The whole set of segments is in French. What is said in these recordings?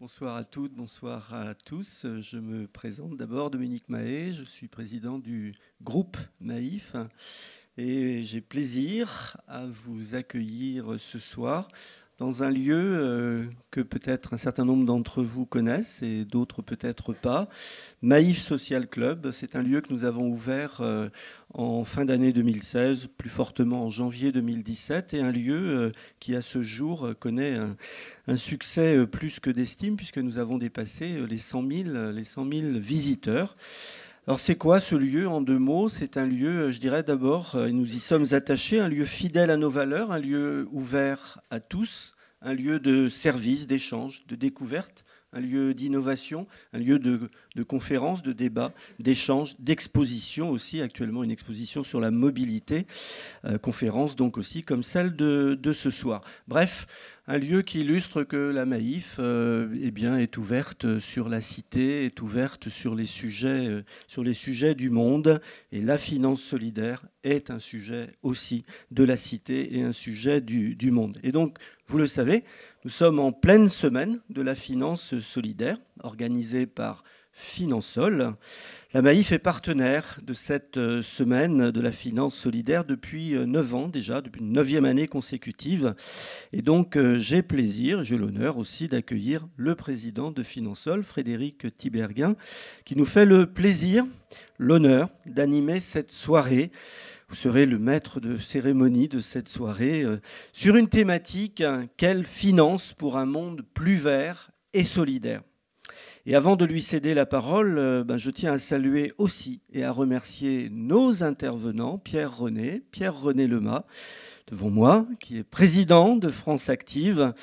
Bonsoir à toutes, bonsoir à tous. Je me présente d'abord Dominique Mahé, je suis président du groupe Maïf et j'ai plaisir à vous accueillir ce soir dans un lieu euh, que peut-être un certain nombre d'entre vous connaissent et d'autres peut-être pas. Maïf Social Club, c'est un lieu que nous avons ouvert euh, en fin d'année 2016, plus fortement en janvier 2017, et un lieu euh, qui à ce jour connaît un, succès plus que d'estime puisque nous avons dépassé les 100 les 100 000 visiteurs. Alors c'est quoi ce lieu en deux mots C'est un lieu, euh, je dirais d'abord, euh, nous y sommes attachés, un lieu fidèle à nos valeurs, un lieu ouvert à tous, un lieu de service, d'échange, de découverte, un lieu d'innovation, un lieu de, conférences, de débats, d'échanges, d'exposition aussi, actuellement une exposition sur la mobilité, euh, conférence donc aussi comme celle de, de ce soir. Bref, un lieu qui illustre que la Maïf euh, eh bien, est ouverte sur la cité, est ouverte sur les, sujets, euh, sur les sujets du monde. Et la finance solidaire est un sujet aussi de la cité et un sujet du, du monde. Et donc, vous le savez, nous sommes en pleine semaine de la finance solidaire, organisée par Finansol. La Maïf est partenaire de cette euh, semaine de la finance solidaire depuis 9 euh, ans déjà, depuis une neuvième année consécutive. Et donc euh, j'ai plaisir, j'ai l'honneur aussi d'accueillir le président de Finansol, Frédéric Thiberguin, qui nous fait le plaisir, l'honneur d'animer cette soirée. Vous serez le maître de cérémonie de cette soirée sur une thématique, hein, quelle finance pour un monde plus vert et solidaire et avant de lui céder la parole, euh, ben, je tiens à saluer aussi et à remercier nos intervenants, Pierre René, Pierre René Lemas, devant moi, qui est président de France Active.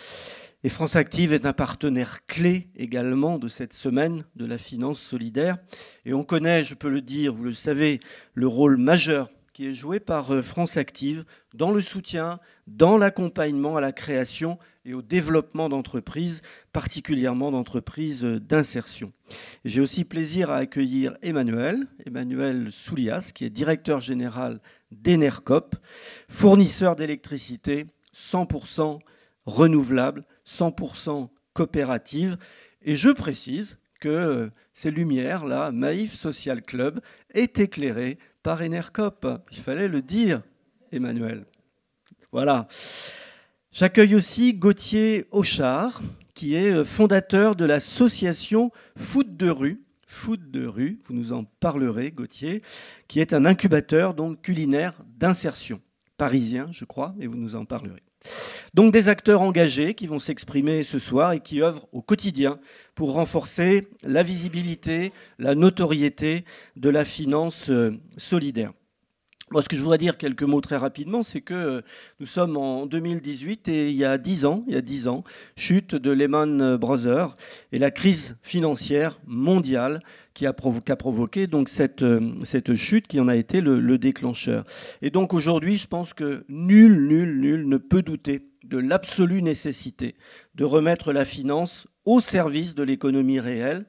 Et France Active est un partenaire clé également de cette semaine de la finance solidaire. Et on connaît, je peux le dire, vous le savez, le rôle majeur qui est joué par euh, France Active dans le soutien, dans l'accompagnement à la création et au développement d'entreprises, particulièrement d'entreprises d'insertion. J'ai aussi plaisir à accueillir Emmanuel, Emmanuel Soulias, qui est directeur général d'Enercop, fournisseur d'électricité 100% renouvelable, 100% coopérative. Et je précise que ces lumières-là, Maïf Social Club, est éclairée par Enercop. Il fallait le dire, Emmanuel. Voilà. J'accueille aussi Gauthier Auchard, qui est euh, fondateur de l'association Foot de rue. Foot de rue, vous nous en parlerez, Gauthier, qui est un incubateur donc culinaire d'insertion parisien, je crois, et vous nous en parlerez. Donc des acteurs engagés qui vont s'exprimer ce soir et qui œuvrent au quotidien pour renforcer la visibilité, la notoriété de la finance euh, solidaire ce que je voudrais dire quelques mots très rapidement, c'est que euh, nous sommes en 2018 et il y a 10 ans, il y a ans, chute de Lehman Brothers et la crise financière mondiale qui a, provoqué donc cette, euh, cette chute qui en a été le, déclencheur. Et donc aujourd'hui, je pense que nul, nul, nul ne peut douter de l'absolue nécessité de remettre la finance au service de l'économie réelle,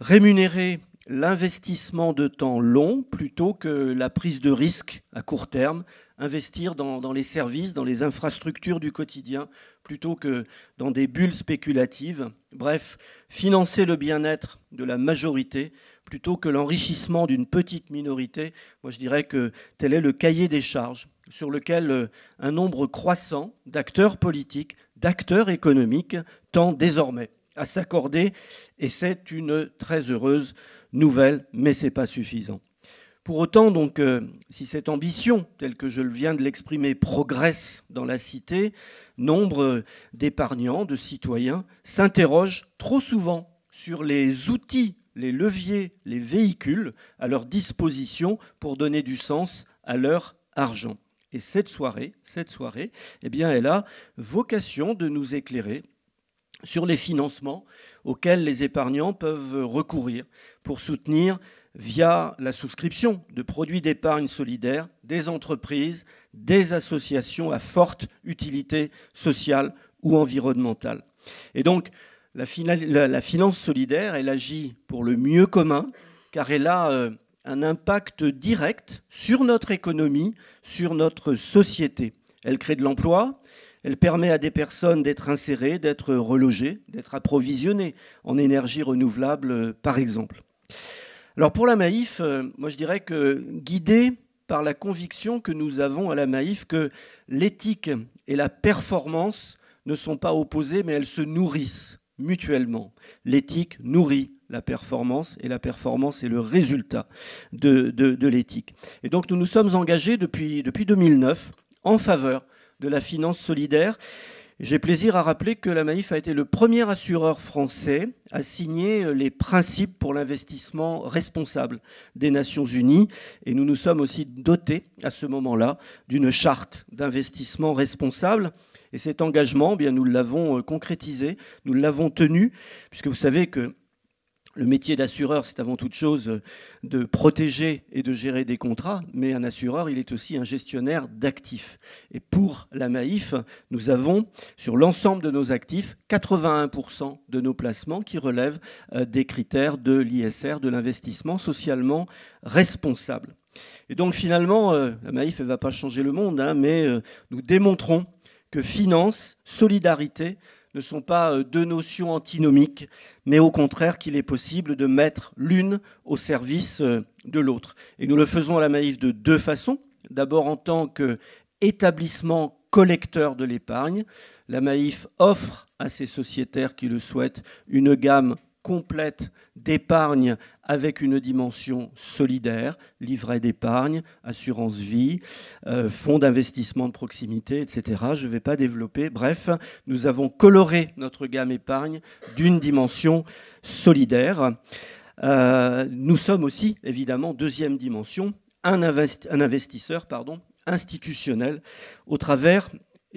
rémunérée l'investissement de temps long plutôt que la prise de risque à court terme, investir dans, les services, dans les infrastructures du quotidien, plutôt que dans des bulles spéculatives. Bref, financer le bien-être de la majorité plutôt que l'enrichissement d'une petite minorité. Moi, je dirais que tel est le cahier des charges sur lequel euh, un nombre croissant d'acteurs politiques, d'acteurs économiques tend désormais à s'accorder, et c'est une très heureuse Nouvelle, mais ce n'est pas suffisant. Pour autant, donc, euh, si cette ambition, telle que je viens de l'exprimer, progresse dans la cité, nombre d'épargnants, de citoyens s'interrogent trop souvent sur les outils, les leviers, les véhicules à leur disposition pour donner du sens à leur argent. Et cette soirée, cette soirée, eh bien, elle a vocation de nous éclairer sur les financements auxquels les épargnants peuvent recourir pour soutenir via la souscription de produits d'épargne solidaire des entreprises, des associations à forte utilité sociale ou environnementale. Et donc, la, finance solidaire, elle agit pour le mieux commun, car elle a euh, un impact direct sur notre économie, sur notre société. Elle crée de l'emploi, elle permet à des personnes d'être insérées, d'être relogées, d'être approvisionnées en énergie renouvelable, par exemple. Alors pour la Maïf, euh, moi je dirais que guidée par la conviction que nous avons à la Maïf que l'éthique et la performance ne sont pas opposées, mais elles se nourrissent mutuellement. L'éthique nourrit la performance et la performance est le résultat de, l'éthique. Et donc nous nous sommes engagés depuis, depuis 2009 en faveur de la finance solidaire. J'ai plaisir à rappeler que la Maif a été le premier assureur français à signer les principes pour l'investissement responsable des Nations Unies et nous nous sommes aussi dotés à ce moment-là d'une charte d'investissement responsable. Et cet engagement, eh bien, nous l'avons euh, concrétisé, nous l'avons tenu, puisque vous savez que le métier d'assureur, c'est avant toute chose euh, de protéger et de gérer des contrats, mais un assureur, il est aussi un gestionnaire d'actifs. Et pour la Maïf, nous avons sur l'ensemble de nos actifs 81% de nos placements qui relèvent euh, des critères de l'ISR, de l'investissement socialement responsable. Et donc finalement, euh, la Maïf, elle ne va pas changer le monde, hein, mais nous démontrons que finance, solidarité, ne sont pas euh, deux notions antinomiques, mais au contraire qu'il est possible de mettre l'une au service euh, de l'autre. Et nous le faisons à la Maïf de deux façons. D'abord en tant qu'établissement collecteur de l'épargne. La Maïf offre à ses sociétaires qui le souhaitent une gamme complète d'épargne avec une dimension solidaire, livret d'épargne, assurance vie, euh, fonds d'investissement de proximité, etc. Je ne vais pas développer. Bref, nous avons coloré notre gamme épargne d'une dimension solidaire. Euh, nous sommes aussi, évidemment, deuxième dimension, un, un investisseur pardon, institutionnel au travers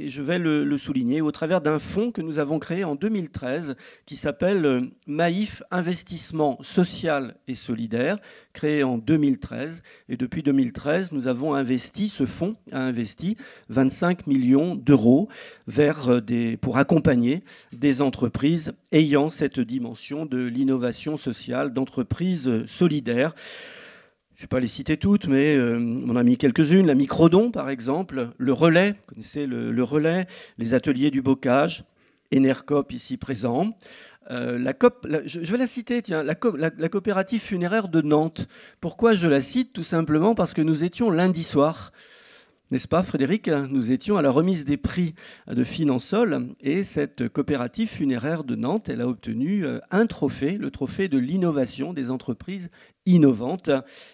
et je vais le, souligner, au travers d'un fonds que nous avons créé en 2013 qui s'appelle euh, Maïf Investissement Social et Solidaire, créé en 2013. Et depuis 2013, nous avons investi, ce fonds a investi 25 millions d'euros vers euh, pour accompagner des entreprises ayant cette dimension de l'innovation sociale, d'entreprises euh, solidaires je ne vais pas les citer toutes, mais on euh, on a mis quelques-unes. La microdon, par exemple, le relais, vous connaissez le, relais, les ateliers du bocage, Enercop ici présent. Euh, la je, vais la citer, tiens, la, coopérative funéraire de Nantes. Pourquoi je la cite Tout simplement parce que nous étions lundi soir n'est-ce pas, Frédéric Nous étions à la remise des prix de Finansol et cette coopérative funéraire de Nantes, elle a obtenu euh, un trophée, le trophée de l'innovation des entreprises innovante.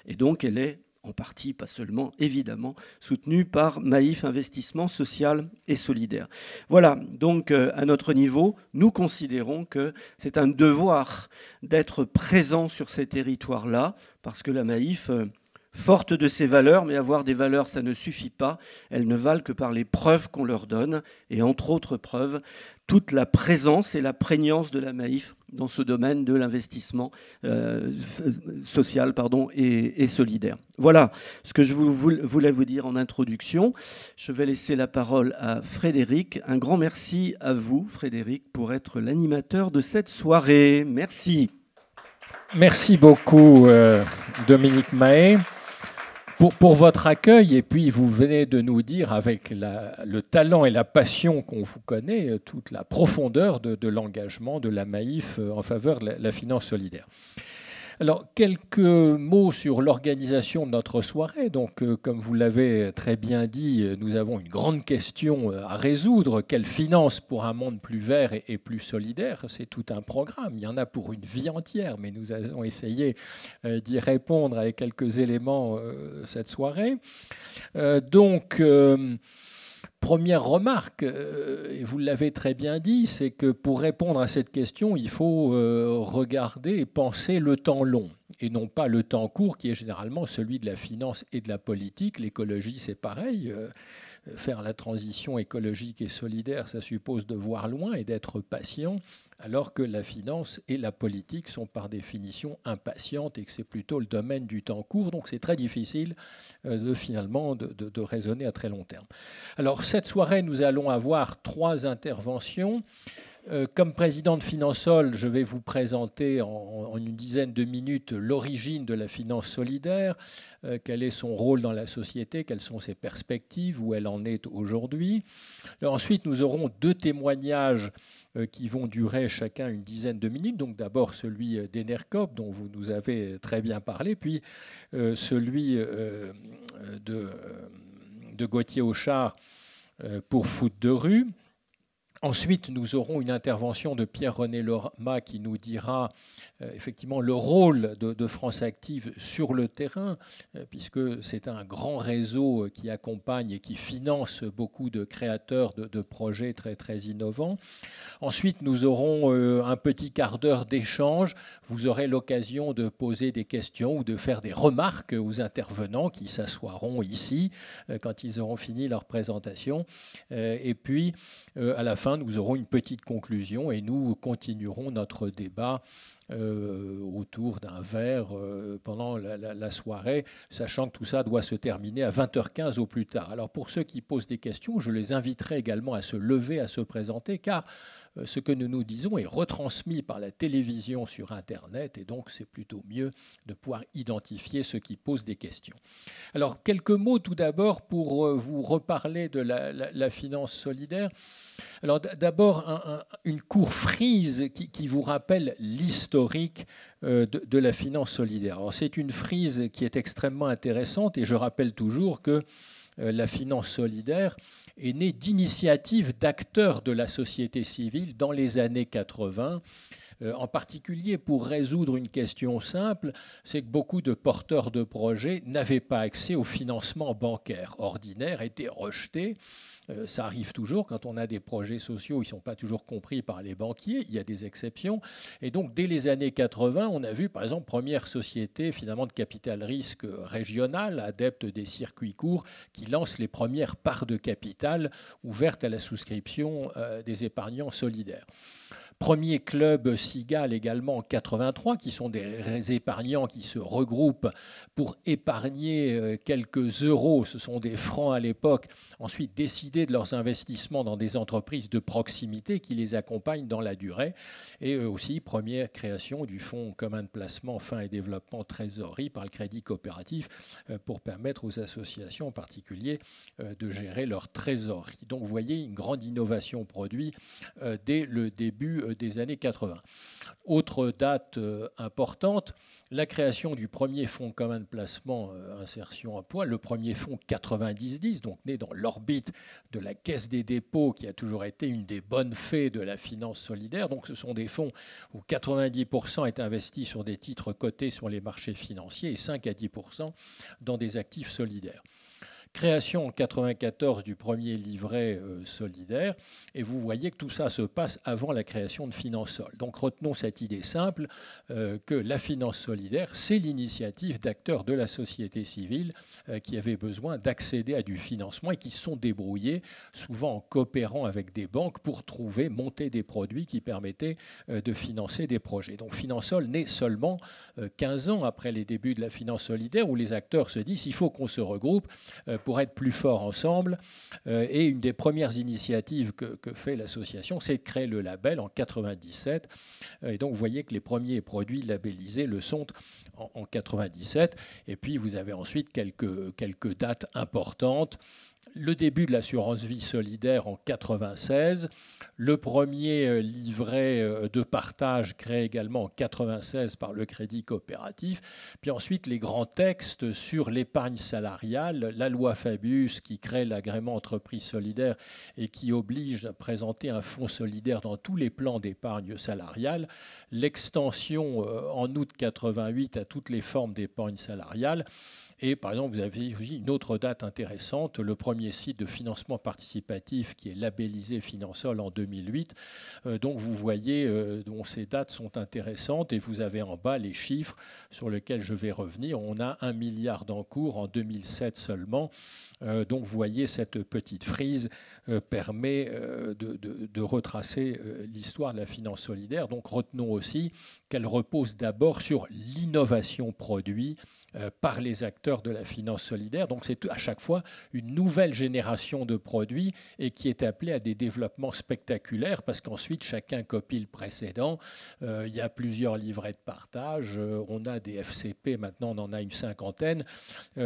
Et donc, elle est en partie, pas seulement, évidemment, soutenue par Maïf Investissement Social et Solidaire. Voilà, donc euh, à notre niveau, nous considérons que c'est un devoir d'être présent sur ces territoires-là, parce que la Maïf, euh, forte de ses valeurs, mais avoir des valeurs, ça ne suffit pas, elles ne valent que par les preuves qu'on leur donne, et entre autres preuves, toute la présence et la prégnance de la Maif dans ce domaine de l'investissement euh, social pardon, et, solidaire. Voilà ce que je vous, voulais vous dire en introduction. Je vais laisser la parole à Frédéric. Un grand merci à vous, Frédéric, pour être l'animateur de cette soirée. Merci. Merci beaucoup, euh, Dominique Mahé pour, pour, votre accueil. Et puis, vous venez de nous dire, avec le talent et la passion qu'on vous connaît, euh, toute la profondeur de, l'engagement de la MAIF euh, en faveur de la finance solidaire. Alors, quelques mots sur l'organisation de notre soirée. Donc, euh, comme vous l'avez très bien dit, euh, nous avons une grande question euh, à résoudre. Quelle finance pour un monde plus vert et, plus solidaire C'est tout un programme. Il y en a pour une vie entière, mais nous allons essayer d'y répondre avec quelques éléments cette soirée. donc, première remarque, euh, et vous l'avez très bien dit, c'est que pour répondre à cette question, il faut euh, regarder et penser le temps long et non pas le temps court qui est généralement celui de la finance et de la politique. L'écologie, c'est pareil. Euh, faire la transition écologique et solidaire, ça suppose de voir loin et d'être patient alors que la finance et la politique sont par définition impatientes et que c'est plutôt le domaine du temps court, donc c'est très difficile euh, de finalement de, raisonner à très long terme. Alors cette soirée, nous allons avoir trois interventions. Euh, comme président de Finansol, je vais vous présenter en une dizaine de minutes l'origine de la finance solidaire, euh, quel est son rôle dans la société, quelles sont ses perspectives, où elle en est aujourd'hui. Ensuite, nous aurons deux témoignages euh, qui vont durer chacun une dizaine de minutes. Donc d'abord celui euh, d'Enercop, dont vous nous avez euh, très bien parlé, puis celui de, de Gauthier Auchard pour foot de rue. Ensuite, nous aurons une intervention de Pierre-René Lorma qui nous dira euh, effectivement le rôle de, France Active sur le terrain, euh, puisque c'est un grand réseau euh, qui accompagne et qui finance beaucoup de créateurs de, projets très, très innovants. Ensuite, nous aurons un petit quart d'heure d'échange. Vous aurez l'occasion de poser des questions ou de faire des remarques aux intervenants qui s'assoiront ici quand ils auront fini leur présentation. et puis, à la fin, nous aurons une petite conclusion et nous continuerons notre débat euh, autour d'un verre euh, pendant la, la, soirée, sachant que tout ça doit se terminer à 20h15 au plus tard. Alors pour ceux qui posent des questions, je les inviterai également à se lever, à se présenter, car euh, ce que nous nous disons est retransmis par la télévision sur Internet, et donc c'est plutôt mieux de pouvoir identifier ceux qui posent des questions. Alors, quelques mots tout d'abord pour euh, vous reparler de la, finance solidaire. Alors, d'abord, une courte frise qui, vous rappelle l'historique euh, de, de, la finance solidaire. Alors, c'est une frise qui est extrêmement intéressante, et je rappelle toujours que la finance solidaire est né d'initiatives d'acteurs de la société civile dans les années 80 euh, en particulier pour résoudre une question simple, c'est que beaucoup de porteurs de projets n'avaient pas accès au financement bancaire ordinaire, étaient rejetés. Euh, ça arrive toujours. Quand on a des projets sociaux, ils ne sont pas toujours compris par les banquiers. Il y a des exceptions. Et donc, dès les années 80, on a vu, par exemple, première société finalement de capital risque régional, adepte des circuits courts, qui lance les premières parts de capital ouvertes à la souscription euh, des épargnants solidaires. Premier club Cigale également en 83, qui sont des épargnants qui se regroupent pour épargner euh, quelques euros, ce sont des francs à l'époque, ensuite décider de leurs investissements dans des entreprises de proximité qui les accompagnent dans la durée. Et aussi, première création du Fonds commun de placement fin et développement trésorerie par le Crédit coopératif euh, pour permettre aux associations en particulier euh, de gérer leur trésorerie. Donc vous voyez une grande innovation produit dès le début euh, des années 80. Autre date euh, importante, la création du premier fonds commun de placement euh, insertion à poids, le premier fonds 90-10, donc né dans l'orbite de la Caisse des dépôts, qui a toujours été une des bonnes fées de la finance solidaire. Donc ce sont des fonds où 90% est investi sur des titres cotés sur les marchés financiers et 5 à 10% dans des actifs solidaires création en 1994 du premier livret euh, solidaire, et vous voyez que tout ça se passe avant la création de Finansol. Donc retenons cette idée simple euh, que la finance solidaire, c'est l'initiative d'acteurs de la société civile euh, qui avaient besoin d'accéder à du financement et qui se sont débrouillés, souvent en coopérant avec des banques, pour trouver, monter des produits qui permettaient de financer des projets. Donc Finansol naît seulement 15 ans après les débuts de la finance solidaire, où les acteurs se disent il faut qu'on se regroupe pour être plus forts ensemble. Euh, et une des premières initiatives que, fait l'association, c'est de créer le label en 97. Euh, et donc, vous voyez que les premiers produits labellisés le sont en, en 97. Et puis, vous avez ensuite quelques, quelques dates importantes le début de l'assurance vie solidaire en 1996, le premier euh, livret euh, de partage créé également en 96 par le Crédit coopératif, puis ensuite les grands textes sur l'épargne salariale, la loi Fabius qui crée l'agrément entreprise solidaire et qui oblige à présenter un fonds solidaire dans tous les plans d'épargne salariale, l'extension euh, en août 1988 à toutes les formes d'épargne salariale et par exemple, vous avez une autre date intéressante, le premier site de financement participatif qui est labellisé Finansol en 2008. donc vous voyez euh, dont ces dates sont intéressantes et vous avez en bas les chiffres sur lesquels je vais revenir. On a un milliard d'encours en 2007 seulement. Euh, donc vous voyez cette petite frise euh, permet de, de, retracer l'histoire de la finance solidaire. Donc retenons aussi qu'elle repose d'abord sur l'innovation produit euh, par les acteurs de la finance solidaire. Donc c'est à chaque fois une nouvelle génération de produits et qui est appelée à des développements spectaculaires parce qu'ensuite chacun copie le précédent. Euh, il y a plusieurs livrets de partage. Euh, on a des FCP maintenant, on en a une cinquantaine.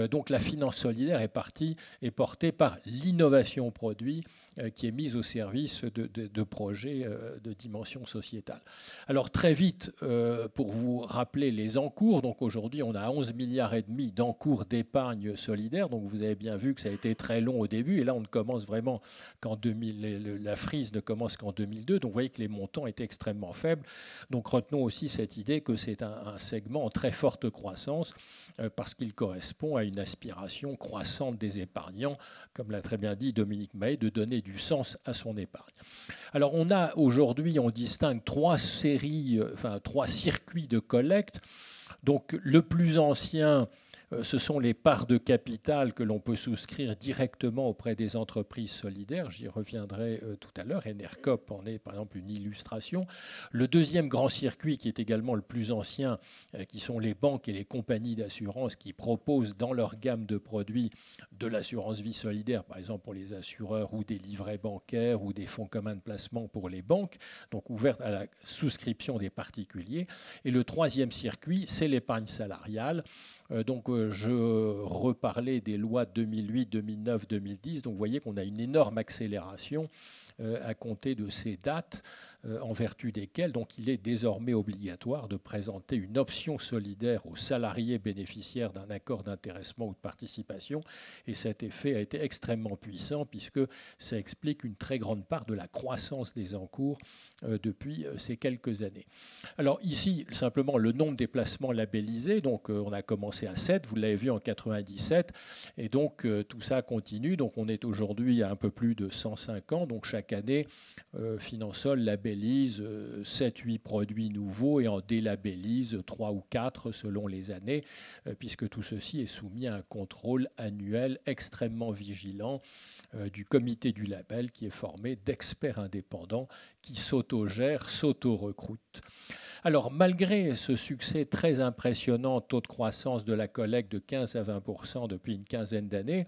donc la finance solidaire est partie et portée par l'innovation produit euh, qui est mise au service de, projets euh, de dimension sociétale. Alors très vite, euh, pour vous rappeler les encours, donc aujourd'hui on a 11 milliards et demi d'encours d'épargne solidaire, donc vous avez bien vu que ça a été très long au début, et là on ne commence vraiment qu'en 2000, la frise ne commence qu'en 2002, donc vous voyez que les montants étaient extrêmement faibles. Donc retenons aussi cette idée que c'est un, segment en très forte croissance parce qu'il correspond à une aspiration croissante des épargnants, comme l'a très bien dit Dominique Maé, de donner du sens à son épargne. Alors on a aujourd'hui, on distingue trois séries, euh, enfin trois circuits de collecte. Donc le plus ancien, euh, ce sont les parts de capital que l'on peut souscrire directement auprès des entreprises solidaires. J'y reviendrai euh, tout à l'heure. Enercop en est par exemple une illustration. Le deuxième grand circuit, qui est également le plus ancien, euh, qui sont les banques et les compagnies d'assurance qui proposent dans leur gamme de produits de l'assurance vie solidaire, par exemple pour les assureurs ou des livrets bancaires ou des fonds communs de placement pour les banques, donc ouvertes à la souscription des particuliers. Et le troisième circuit, c'est l'épargne salariale euh, donc euh, je reparlais des lois 2008, 2009, 2010. Donc vous voyez qu'on a une énorme accélération euh, à compter de ces dates. Euh, en vertu desquels donc, il est désormais obligatoire de présenter une option solidaire aux salariés bénéficiaires d'un accord d'intéressement ou de participation. Et cet effet a été extrêmement puissant puisque ça explique une très grande part de la croissance des encours euh, depuis euh, ces quelques années. Alors ici, simplement le nombre de déplacements labellisés, donc on a commencé à 7, vous l'avez vu en 97, et donc tout ça continue, donc on est aujourd'hui à un peu plus de 105 ans, donc chaque année, Finansol labellise labellise 7-8 euh, produits nouveaux et en délabellise 3 ou 4 selon les années, euh, puisque tout ceci est soumis à un contrôle annuel extrêmement vigilant euh, du comité du label qui est formé d'experts indépendants qui s'autogèrent, s'auto-recrutent. Alors, malgré ce succès très impressionnant, taux de croissance de la collecte de 15 à 20 depuis une quinzaine d'années,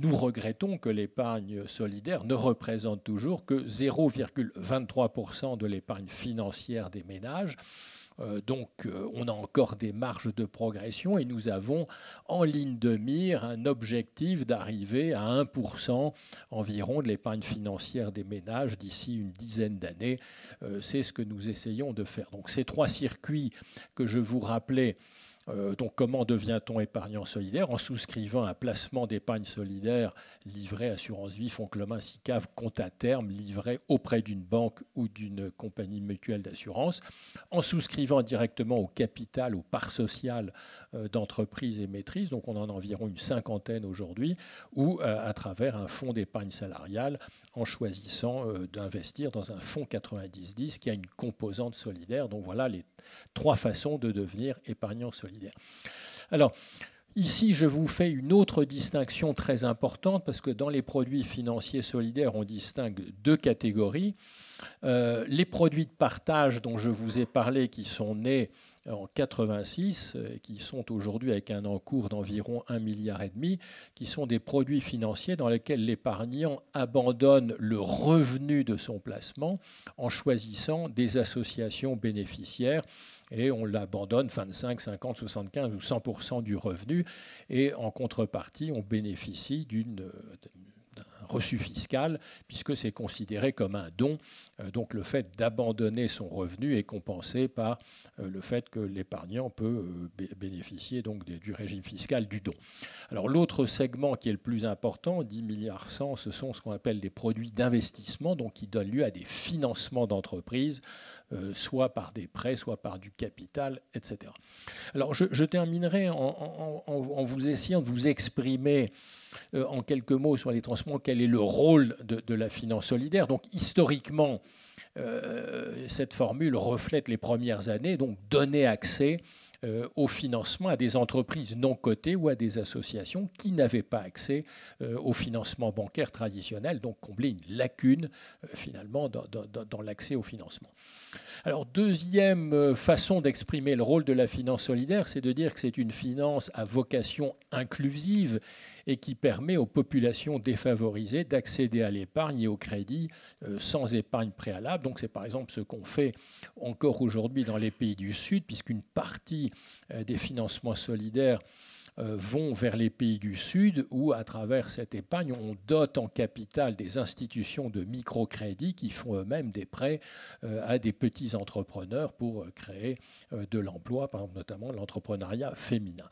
nous regrettons que l'épargne solidaire ne représente toujours que 0,23% de l'épargne financière des ménages. Euh, donc euh, on a encore des marges de progression et nous avons en ligne de mire un objectif d'arriver à 1% environ de l'épargne financière des ménages d'ici une dizaine d'années. Euh, c'est ce que nous essayons de faire. Donc ces trois circuits que je vous rappelais euh, donc comment devient-on épargnant solidaire En souscrivant un placement d'épargne solidaire, livré assurance vie, fonds clomin SICAV, compte à terme, livré auprès d'une banque ou d'une compagnie mutuelle d'assurance, en souscrivant directement au capital, aux parts sociales euh, d'entreprise d'entreprises et maîtrises, donc on en a environ une cinquantaine aujourd'hui, ou euh, à travers un fonds d'épargne salariale en choisissant euh, d'investir dans un fonds 90-10 qui a une composante solidaire. Donc voilà les trois façons de devenir épargnant solidaire. Alors, Ici, je vous fais une autre distinction très importante parce que dans les produits financiers solidaires, on distingue deux catégories. Euh, les produits de partage dont je vous ai parlé qui sont nés en 86, euh, qui sont aujourd'hui avec un encours d'environ 1 milliard et demi, qui sont des produits financiers dans lesquels l'épargnant abandonne le revenu de son placement en choisissant des associations bénéficiaires et on l'abandonne 25, 50, 75 ou 100 du revenu et en contrepartie, on bénéficie d'une euh, reçu fiscal, puisque c'est considéré comme un don. Euh, donc le fait d'abandonner son revenu est compensé par euh, le fait que l'épargnant peut euh, bénéficier donc du régime fiscal du don. Alors l'autre segment qui est le plus important, 10 milliards 100, ce sont ce qu'on appelle des produits d'investissement, donc qui donnent lieu à des financements d'entreprises, soit par des prêts, soit par du capital, etc. Alors je, terminerai en vous essayant de vous exprimer euh, en quelques mots sur les transports, quel est le rôle de, la finance solidaire. Donc historiquement, euh, cette formule reflète les premières années, donc donner accès euh, au financement à des entreprises non cotées ou à des associations qui n'avaient pas accès au financement bancaire traditionnel, donc combler une lacune finalement dans, dans l'accès au financement. Alors deuxième façon d'exprimer le rôle de la finance solidaire, c'est de dire que c'est une finance à vocation inclusive et qui permet aux populations défavorisées d'accéder à l'épargne et au crédit euh, sans épargne préalable. Donc c'est par exemple ce qu'on fait encore aujourd'hui dans les pays du Sud, puisqu'une partie euh, des financements solidaires euh, vont vers les pays du Sud où, à travers cette épargne, on dote en capital des institutions de microcrédit qui font eux-mêmes des prêts à des petits entrepreneurs pour créer de l'emploi, notamment l'entrepreneuriat féminin.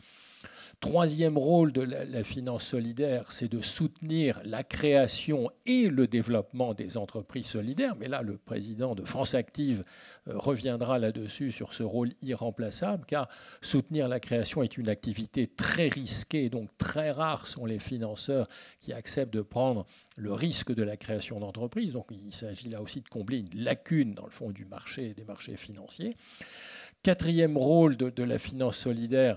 Troisième rôle de la, finance solidaire, c'est de soutenir la création et le développement des entreprises solidaires. Mais là, le président de France Active euh, reviendra là-dessus sur ce rôle irremplaçable, car soutenir la création est une activité très risquée, donc très rares sont les financeurs qui acceptent de prendre le risque de la création d'entreprises. Donc il s'agit là aussi de combler une lacune dans le fond du marché, des marchés financiers. Quatrième rôle de la finance solidaire,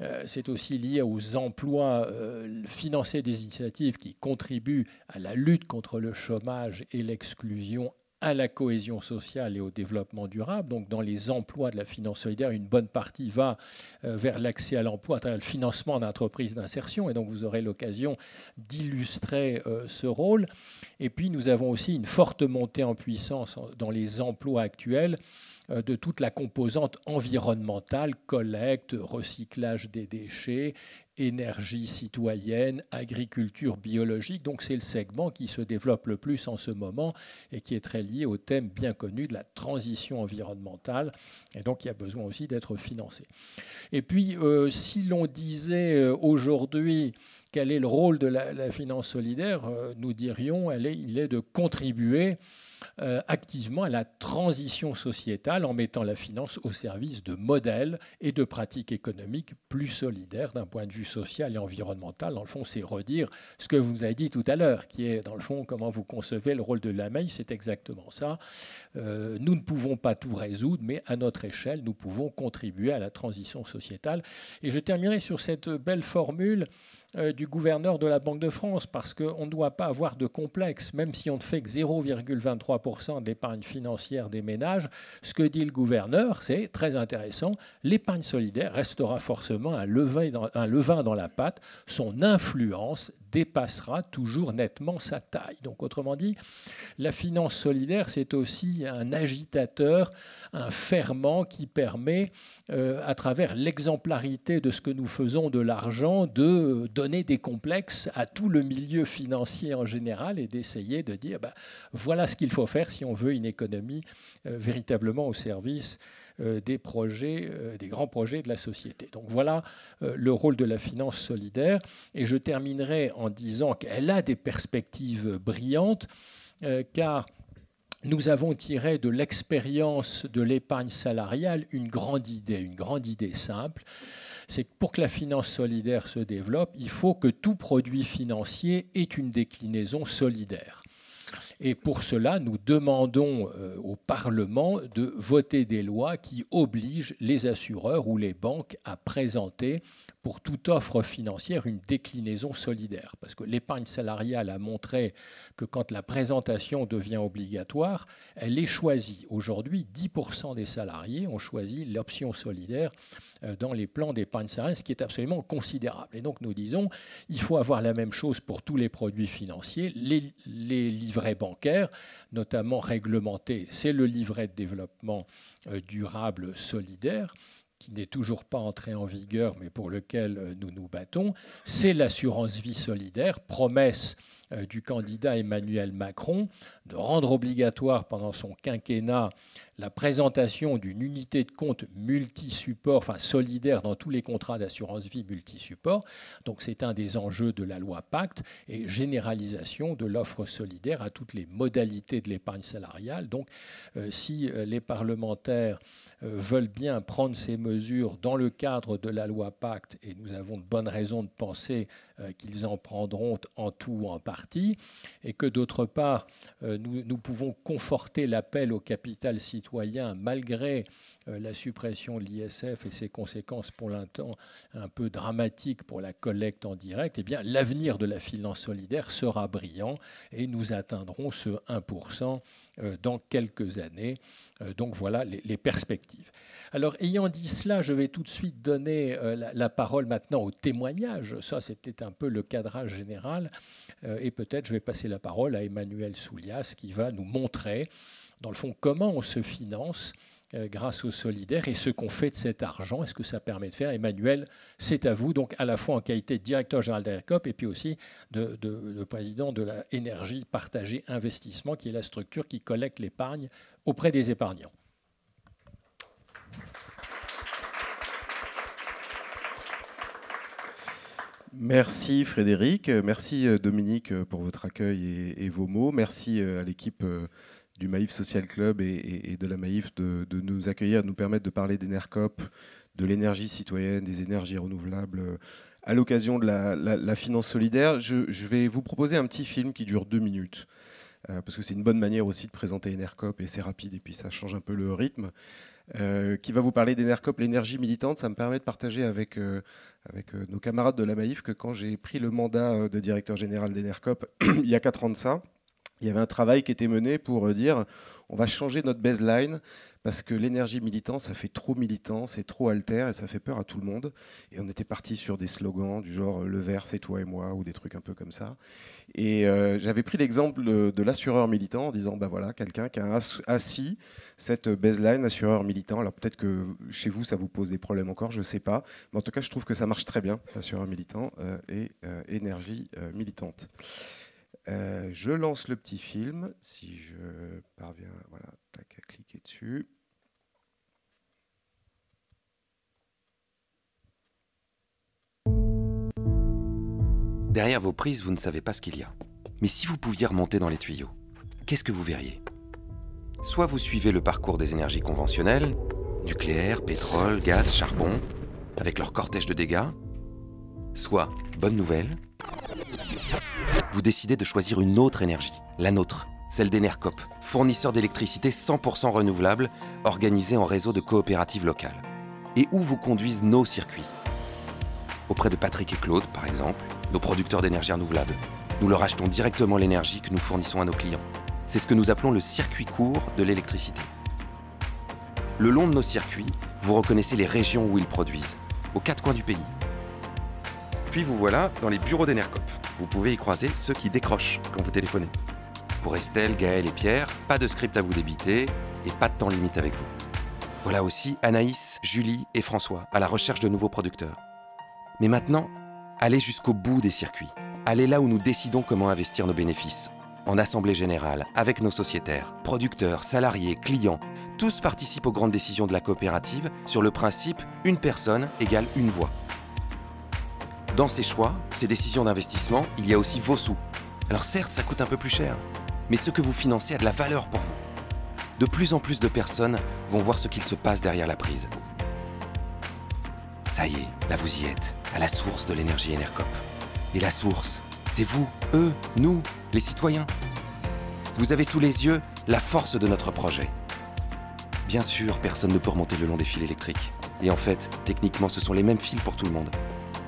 euh, c'est aussi lié aux emplois euh, financés des initiatives qui contribuent à la lutte contre le chômage et l'exclusion à la cohésion sociale et au développement durable. Donc dans les emplois de la finance solidaire, une bonne partie va euh, vers l'accès à l'emploi, à le financement d'entreprises d'insertion. Et donc vous aurez l'occasion d'illustrer euh, ce rôle. Et puis nous avons aussi une forte montée en puissance dans les emplois actuels euh, de toute la composante environnementale, collecte, recyclage des déchets, énergie citoyenne, agriculture biologique. Donc c'est le segment qui se développe le plus en ce moment et qui est très lié au thème bien connu de la transition environnementale. Et donc il y a besoin aussi d'être financé. Et puis euh, si l'on disait euh, aujourd'hui quel est le rôle de la, finance solidaire, euh, nous dirions elle il est de contribuer euh, activement à la transition sociétale en mettant la finance au service de modèles et de pratiques économiques plus solidaires d'un point de vue social et environnemental. Dans le fond, c'est redire ce que vous nous avez dit tout à l'heure, qui est dans le fond comment vous concevez le rôle de la c'est exactement ça. Euh, nous ne pouvons pas tout résoudre, mais à notre échelle, nous pouvons contribuer à la transition sociétale. Et je terminerai sur cette belle formule euh, du gouverneur de la Banque de France, parce qu'on ne doit pas avoir de complexe, même si on ne fait que 0,23% d'épargne financière des ménages. Ce que dit le gouverneur, c'est très intéressant, l'épargne solidaire restera forcément un levain dans la pâte, son influence dépassera toujours nettement sa taille. Donc autrement dit, la finance solidaire, c'est aussi un agitateur, un ferment qui permet, euh, à travers l'exemplarité de ce que nous faisons de l'argent, de euh, donner des complexes à tout le milieu financier en général et d'essayer de dire, bah, voilà ce qu'il faut faire si on veut une économie euh, véritablement au service euh, des projets, euh, des grands projets de la société. Donc voilà euh, le rôle de la finance solidaire. Et je terminerai en disant qu'elle a des perspectives brillantes, car nous avons tiré de l'expérience de l'épargne salariale une grande idée, une grande idée simple. C'est que pour que la finance solidaire se développe, il faut que tout produit financier ait une déclinaison solidaire. Et pour cela, nous demandons euh, au Parlement de voter des lois qui obligent les assureurs ou les banques à présenter pour toute offre financière une déclinaison solidaire. Parce que l'épargne salariale a montré que quand la présentation devient obligatoire, elle est choisie. Aujourd'hui, 10% des salariés ont choisi l'option solidaire euh, dans les plans d'épargne salariale, ce qui est absolument considérable. Et donc nous disons, il faut avoir la même chose pour tous les produits financiers, les, les livrets bancaires, notamment réglementés, c'est le livret de développement euh, durable solidaire qui n'est toujours pas entré en vigueur, mais pour lequel euh, nous nous battons, c'est l'assurance vie solidaire, promesse euh, du candidat Emmanuel Macron de rendre obligatoire pendant son quinquennat la présentation d'une unité de compte multisupport, enfin solidaire dans tous les contrats d'assurance vie multisupport. Donc c'est un des enjeux de la loi Pacte et généralisation de l'offre solidaire à toutes les modalités de l'épargne salariale. Donc euh, si euh, les parlementaires euh, veulent bien prendre ces mesures dans le cadre de la loi Pacte, et nous avons de bonnes raisons de penser euh, qu'ils en prendront en tout ou en partie, et que d'autre part, euh, nous, pouvons conforter l'appel au capital citoyen malgré la suppression de l'ISF et ses conséquences pour l'instant un peu dramatiques pour la collecte en direct, eh bien l'avenir de la finance solidaire sera brillant et nous atteindrons ce 1% euh, dans quelques années. Euh, donc voilà les, perspectives. Alors ayant dit cela, je vais tout de suite donner euh, la, la parole maintenant au témoignage. Ça, c'était un peu le cadrage général. et peut-être je vais passer la parole à Emmanuel Soulias qui va nous montrer, dans le fond, comment on se finance euh, grâce aux solidaires et ce qu'on fait de cet argent et ce que ça permet de faire. Emmanuel, c'est à vous, donc à la fois en qualité de directeur général d'AirCOP et puis aussi de, président de la partagée investissement, qui est la structure qui collecte l'épargne auprès des épargnants. Merci Frédéric, merci euh, Dominique euh, pour votre accueil et vos mots, merci à l'équipe du Maïf Social Club et, de la Maïf de, nous accueillir, de nous permettre de parler d'Enercop, de l'énergie citoyenne, des énergies renouvelables euh, à l'occasion de la, finance solidaire. Je, vais vous proposer un petit film qui dure deux minutes. Euh, parce que c'est une bonne manière aussi de présenter Enercop et c'est rapide et puis ça change un peu le rythme. Euh, qui va vous parler d'Enercop, l'énergie militante. Ça me permet de partager avec, avec nos camarades de la Maïf que quand j'ai pris le mandat de directeur général d'Enercop il y a quatre ans de ça, il y avait un travail qui était mené pour euh, dire on va changer notre baseline parce que l'énergie militante, ça fait trop militant, c'est trop alter et ça fait peur à tout le monde. Et on était parti sur des slogans du genre euh, le vert, c'est toi et moi ou des trucs un peu comme ça. Et euh, j'avais pris l'exemple de l'assureur militant en disant bah voilà, quelqu'un qui a assis cette baseline assureur militant. Alors peut-être que chez vous, ça vous pose des problèmes encore, je ne sais pas. Mais en tout cas, je trouve que ça marche très bien, assureur militant et énergie militante. Euh, je lance le petit film, si je parviens voilà, à cliquer dessus. Derrière vos prises, vous ne savez pas ce qu'il y a. Mais si vous pouviez remonter dans les tuyaux, qu'est-ce que vous verriez Soit vous suivez le parcours des énergies conventionnelles, nucléaire, pétrole, gaz, charbon, avec leur cortège de dégâts, soit, bonne nouvelle, vous décidez de choisir une autre énergie, la nôtre, celle d'Enercop, fournisseur d'électricité 100% renouvelable, organisé en réseau de coopératives locales. Et où vous conduisent nos circuits Auprès de Patrick et Claude, par exemple, nos producteurs d'énergie renouvelable. Nous leur achetons directement l'énergie que nous fournissons à nos clients. C'est ce que nous appelons le circuit court de l'électricité. Le long de nos circuits, vous reconnaissez les régions où ils produisent, aux quatre coins du pays. Puis vous voilà dans les bureaux d'Enercop vous pouvez y croiser ceux qui décrochent quand vous téléphonez. Pour Estelle, Gaël et Pierre, pas de script à vous débiter et pas de temps limite avec vous. Voilà aussi Anaïs, Julie et François à la recherche de nouveaux producteurs. Mais maintenant, allez jusqu'au bout des circuits. Allez là où nous décidons comment investir nos bénéfices. En assemblée générale, avec nos sociétaires, producteurs, salariés, clients, tous participent aux grandes décisions de la coopérative sur le principe une personne égale une voix. Dans ces choix, ces décisions d'investissement, il y a aussi vos sous. Alors certes, ça coûte un peu plus cher, mais ce que vous financez a de la valeur pour vous. De plus en plus de personnes vont voir ce qu'il se passe derrière la prise. Ça y est, là vous y êtes, à la source de l'énergie Enercop. Et la source, c'est vous, eux, nous, les citoyens. Vous avez sous les yeux la force de notre projet. Bien sûr, personne ne peut remonter le long des fils électriques. Et en fait, techniquement, ce sont les mêmes fils pour tout le monde.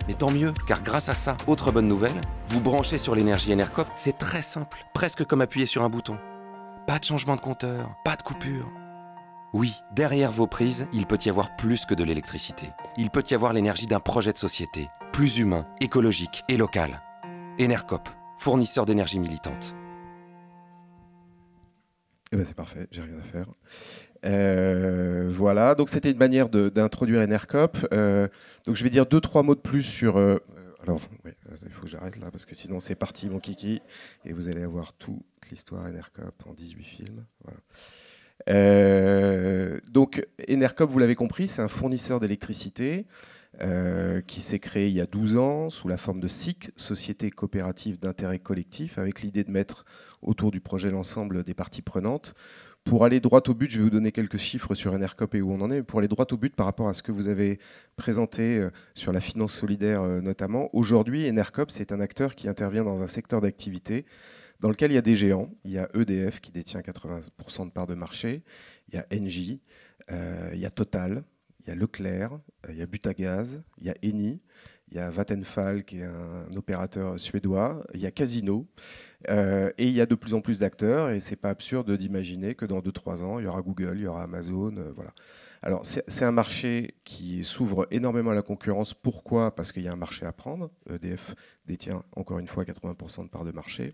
Mais tant mieux, car grâce à ça, autre bonne nouvelle, vous branchez sur l'énergie Enercop, c'est très simple, presque comme appuyer sur un bouton. Pas de changement de compteur, pas de coupure. Oui, derrière vos prises, il peut y avoir plus que de l'électricité. Il peut y avoir l'énergie d'un projet de société, plus humain, écologique et local. Enercop, fournisseur d'énergie militante. Eh ben c'est parfait, j'ai rien à faire. Euh, voilà, donc c'était une manière d'introduire Enercop euh, donc je vais dire deux, trois mots de plus sur. Euh, alors, il faut que j'arrête là parce que sinon c'est parti, mon kiki. Et vous allez avoir toute l'histoire Enercop en 18 films. donc, Enercop vous l'avez compris, c'est un fournisseur d'électricité qui s'est créé il y a 12 ans sous la forme de SIC, Société coopérative d'intérêt collectif, avec l'idée de mettre autour du projet l'ensemble des parties prenantes pour aller droit au but, je vais vous donner quelques chiffres sur NRCOP et où on en est. Pour aller droit au but par rapport à ce que vous avez présenté euh, sur la finance solidaire euh, notamment, aujourd'hui, NRCOP, c'est un acteur qui intervient dans un secteur d'activité dans lequel il y a des géants. Il y a EDF qui détient 80% de parts de marché, il y a Engie, euh, il y a Total, il y a Leclerc, il y a Butagaz, il y a Eni, il y a Vattenfall qui est un opérateur suédois, il y a Casino. Euh, et il y a de plus en plus d'acteurs, et c'est pas absurde d'imaginer que dans 2-3 ans, il y aura Google, il y aura Amazon, euh, voilà. Alors c'est un marché qui s'ouvre énormément à la concurrence. Pourquoi Parce qu'il y a un marché à prendre. EDF détient encore une fois 80% de parts de marché.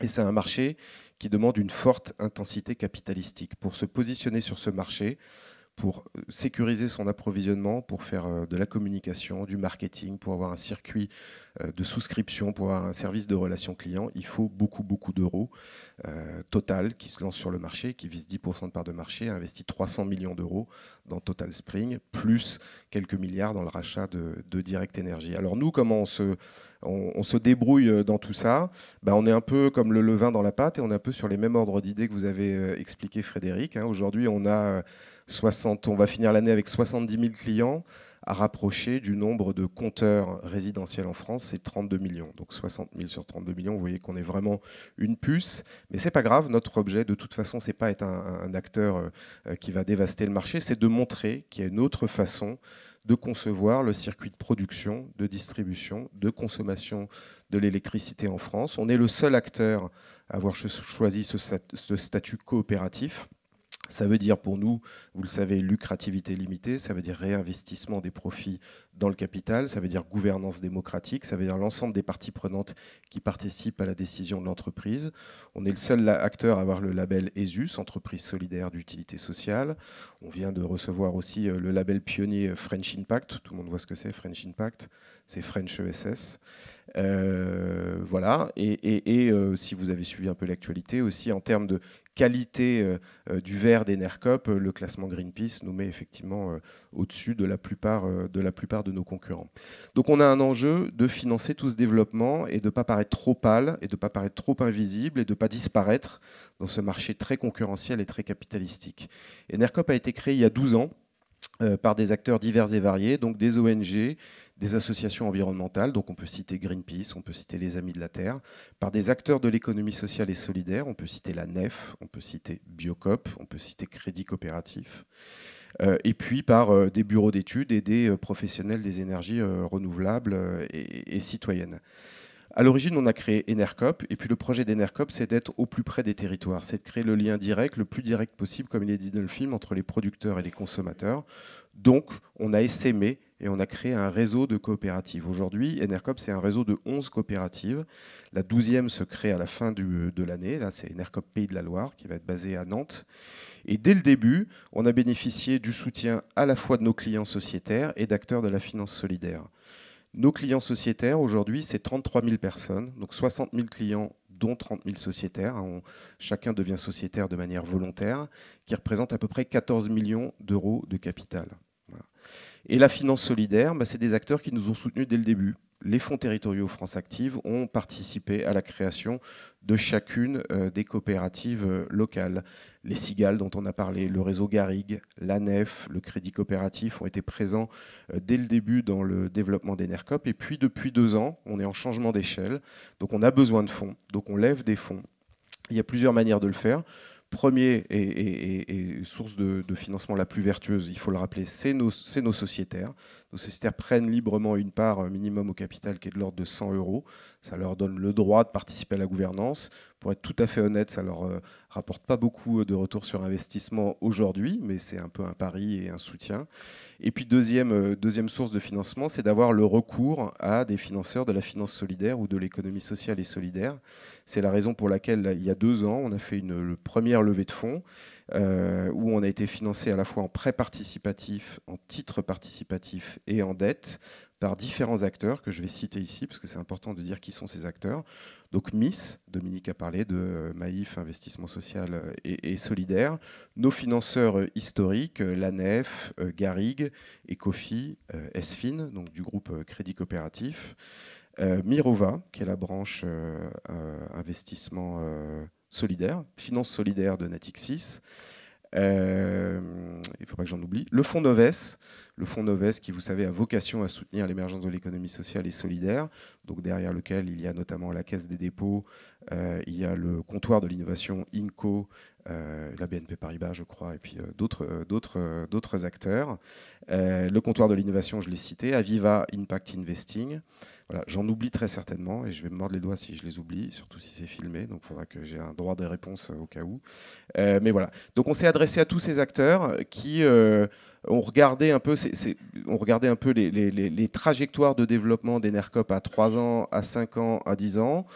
Et c'est un marché qui demande une forte intensité capitalistique. Pour se positionner sur ce marché, pour sécuriser son approvisionnement, pour faire euh, de la communication, du marketing, pour avoir un circuit euh, de souscription, pour avoir un service de relations client, il faut beaucoup, beaucoup d'euros. Euh, total, qui se lance sur le marché, qui vise 10% de part de marché, a investi 300 millions d'euros dans Total Spring, plus quelques milliards dans le rachat de, Direct Energy. Alors nous, comment on se, se débrouille dans tout ça ben, On est un peu comme le levain dans la pâte et on est un peu sur les mêmes ordres d'idées que vous avez expliqué, Frédéric. Hein. Aujourd'hui, on a on va finir l'année avec 70 000 clients à rapprocher du nombre de compteurs résidentiels en France, c'est 32 millions. Donc 60 000 sur 32 millions, vous voyez qu'on est vraiment une puce. Mais ce n'est pas grave, notre objet, de toute façon, c'est pas être un, un, acteur euh, qui va dévaster le marché, c'est de montrer qu'il y a une autre façon de concevoir le circuit de production, de distribution, de consommation de l'électricité en France. On est le seul acteur à avoir choisi ce, statut coopératif. Ça veut dire pour nous, vous le savez, lucrativité limitée, ça veut dire réinvestissement des profits dans le capital, ça veut dire gouvernance démocratique, ça veut dire l'ensemble des parties prenantes qui participent à la décision de l'entreprise. On est le seul acteur à avoir le label ESUS, entreprise solidaire d'utilité sociale. On vient de recevoir aussi euh, le label pionnier French Impact, tout le monde voit ce que c'est French Impact, c'est French ESS. Euh, voilà. Et, euh, si vous avez suivi un peu l'actualité aussi, en termes de qualité euh, du verre des le classement Greenpeace nous met effectivement au-dessus de, la plupart de nos concurrents. Donc on a un enjeu de financer tout ce développement et de ne pas paraître trop pâle, et de ne pas paraître trop invisible, et de ne pas disparaître dans ce marché très concurrentiel et très capitalistique. Enercop a été créé il y a 12 ans par des acteurs divers et variés, donc des ONG, des associations environnementales, donc on peut citer Greenpeace, on peut citer les Amis de la Terre, par des acteurs de l'économie sociale et solidaire, on peut citer la NEF, on peut citer Biocop, on peut citer Crédit Coopératif, euh, et puis par euh, des bureaux d'études et des euh, professionnels des énergies renouvelables et, citoyennes. À l'origine, on a créé Enercop, et puis le projet d'Enercop, c'est d'être au plus près des territoires, c'est de créer le lien direct, le plus direct possible, comme il est dit dans le film, entre les producteurs et les consommateurs. Donc, on a essaimé et on a créé un réseau de coopératives. Aujourd'hui, Enercop, c'est un réseau de 11 coopératives. La 12e se crée à la fin euh, de l'année. Là, c'est Enercop Pays de la Loire qui va être basée à Nantes. Et dès le début, on a bénéficié du soutien à la fois de nos clients sociétaires et d'acteurs de la finance solidaire. Nos clients sociétaires, aujourd'hui, c'est 33 000 personnes, donc 60 000 clients dont 30 000 sociétaires. chacun devient sociétaire de manière volontaire, qui représente à peu près 14 millions d'euros de capital. Et la finance solidaire, bah, c'est des acteurs qui nous ont soutenus dès le début. Les fonds territoriaux France Active ont participé à la création de chacune euh, des coopératives euh, locales. Les Cigales dont on a parlé, le réseau Garrigue, la le Crédit Coopératif ont été présents euh, dès le début dans le développement d'Enercop. Et puis depuis deux ans, on est en changement d'échelle. Donc on a besoin de fonds. Donc on lève des fonds. Il y a plusieurs manières de le faire premier et, source de, financement la plus vertueuse, il faut le rappeler, c'est nos, nos sociétaires, nos sociétaires prennent librement une part euh, minimum au capital qui est de l'ordre de 100 euros. Ça leur donne le droit de participer à la gouvernance. Pour être tout à fait honnête, ça ne leur euh, rapporte pas beaucoup euh, de retours sur investissement aujourd'hui, mais c'est un peu un pari et un soutien. Et puis deuxième, deuxième source de financement, c'est d'avoir le recours à des financeurs de la finance solidaire ou de l'économie sociale et solidaire. C'est la raison pour laquelle il y a deux ans, on a fait une première levée de fonds euh, où on a été financé à la fois en prêt participatif, en titre participatif et en dette par différents acteurs que je vais citer ici, parce que c'est important de dire qui sont ces acteurs. Donc MIS, Dominique a parlé de Maïf, Investissement Social et, Solidaire, nos financeurs historiques, l'ANEF, Garrigue, Ecofi, euh, ESFIN, donc du groupe Crédit Coopératif, euh, Mirova, qui est la branche investissement solidaire, Finance solidaire de Natixis. Euh, il ne faut pas que j'en oublie. Le fonds Noves, le fonds qui, vous savez, a vocation à soutenir l'émergence de l'économie sociale et solidaire, donc derrière lequel il y a notamment la Caisse des dépôts, euh, il y a le comptoir de l'innovation INCO, euh, la BNP Paribas, je crois, et puis d'autres, d'autres, acteurs. le comptoir de l'innovation, je l'ai cité, Aviva Impact Investing. Voilà, j'en oublie très certainement et je vais me mordre les doigts si je les oublie, surtout si c'est filmé. Donc, il faudra que j'ai un droit de réponse euh, au cas où. Euh, mais voilà. Donc, on s'est adressé à tous ces acteurs qui euh, ont regardé un peu, on regardait un peu les, les, trajectoires de développement des NERCOP à 3 ans, à 5 ans, à 10 ans.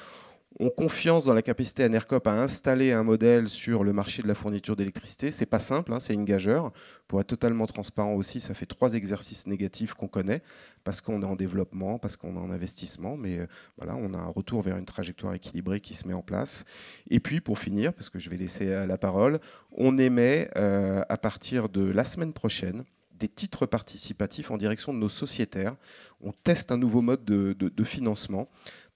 On confiance dans la capacité NERCOP à installer un modèle sur le marché de la fourniture d'électricité. C'est pas simple, hein, c'est une gageure. Pour être totalement transparent aussi, ça fait trois exercices négatifs qu'on connaît parce qu'on est en développement, parce qu'on est en investissement, mais euh, voilà, on a un retour vers une trajectoire équilibrée qui se met en place. Et puis pour finir, parce que je vais laisser euh, la parole, on émet euh, à partir de la semaine prochaine des titres participatifs en direction de nos sociétaires. On teste un nouveau mode de financement.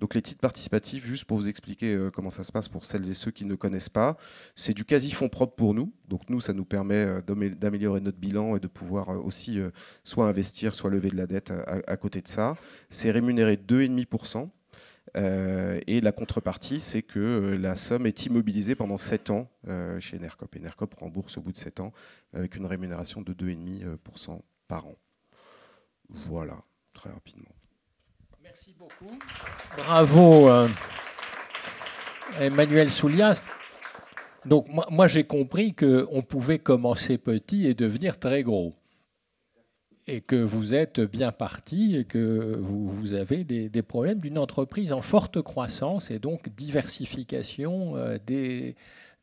Donc les titres participatifs, juste pour vous expliquer euh, comment ça se passe pour celles et ceux qui ne connaissent pas, c'est du quasi-fonds propre pour nous. Donc nous, ça nous permet euh, d'améliorer notre bilan et de pouvoir euh, aussi soit investir, soit lever de la dette à côté de ça. C'est rémunéré 2,5%. Euh, et la contrepartie, c'est que la somme est immobilisée pendant 7 ans chez NerCop. Et Nercop rembourse au bout de 7 ans avec une rémunération de 2,5% par an. Voilà, très rapidement. Bravo, euh, Emmanuel Soulias. Donc, moi, j'ai compris qu'on pouvait commencer petit et devenir très gros. Et que vous êtes bien parti et que vous, avez des, problèmes d'une entreprise en forte croissance et donc diversification euh, des,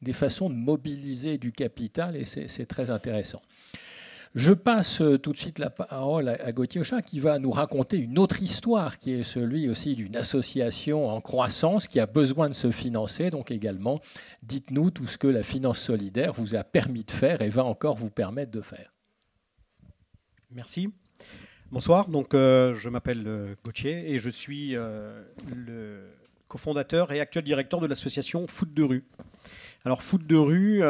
des façons de mobiliser du capital et c'est très intéressant. Je passe euh, tout de suite la parole à Gauthier Chat qui va nous raconter une autre histoire qui est celui aussi d'une association en croissance qui a besoin de se financer. Donc également, dites-nous tout ce que la finance solidaire vous a permis de faire et va encore vous permettre de faire. Merci. Bonsoir, donc euh, je m'appelle euh, Gauthier et je suis le cofondateur et actuel directeur de l'association Foot de rue. Alors Foot de rue,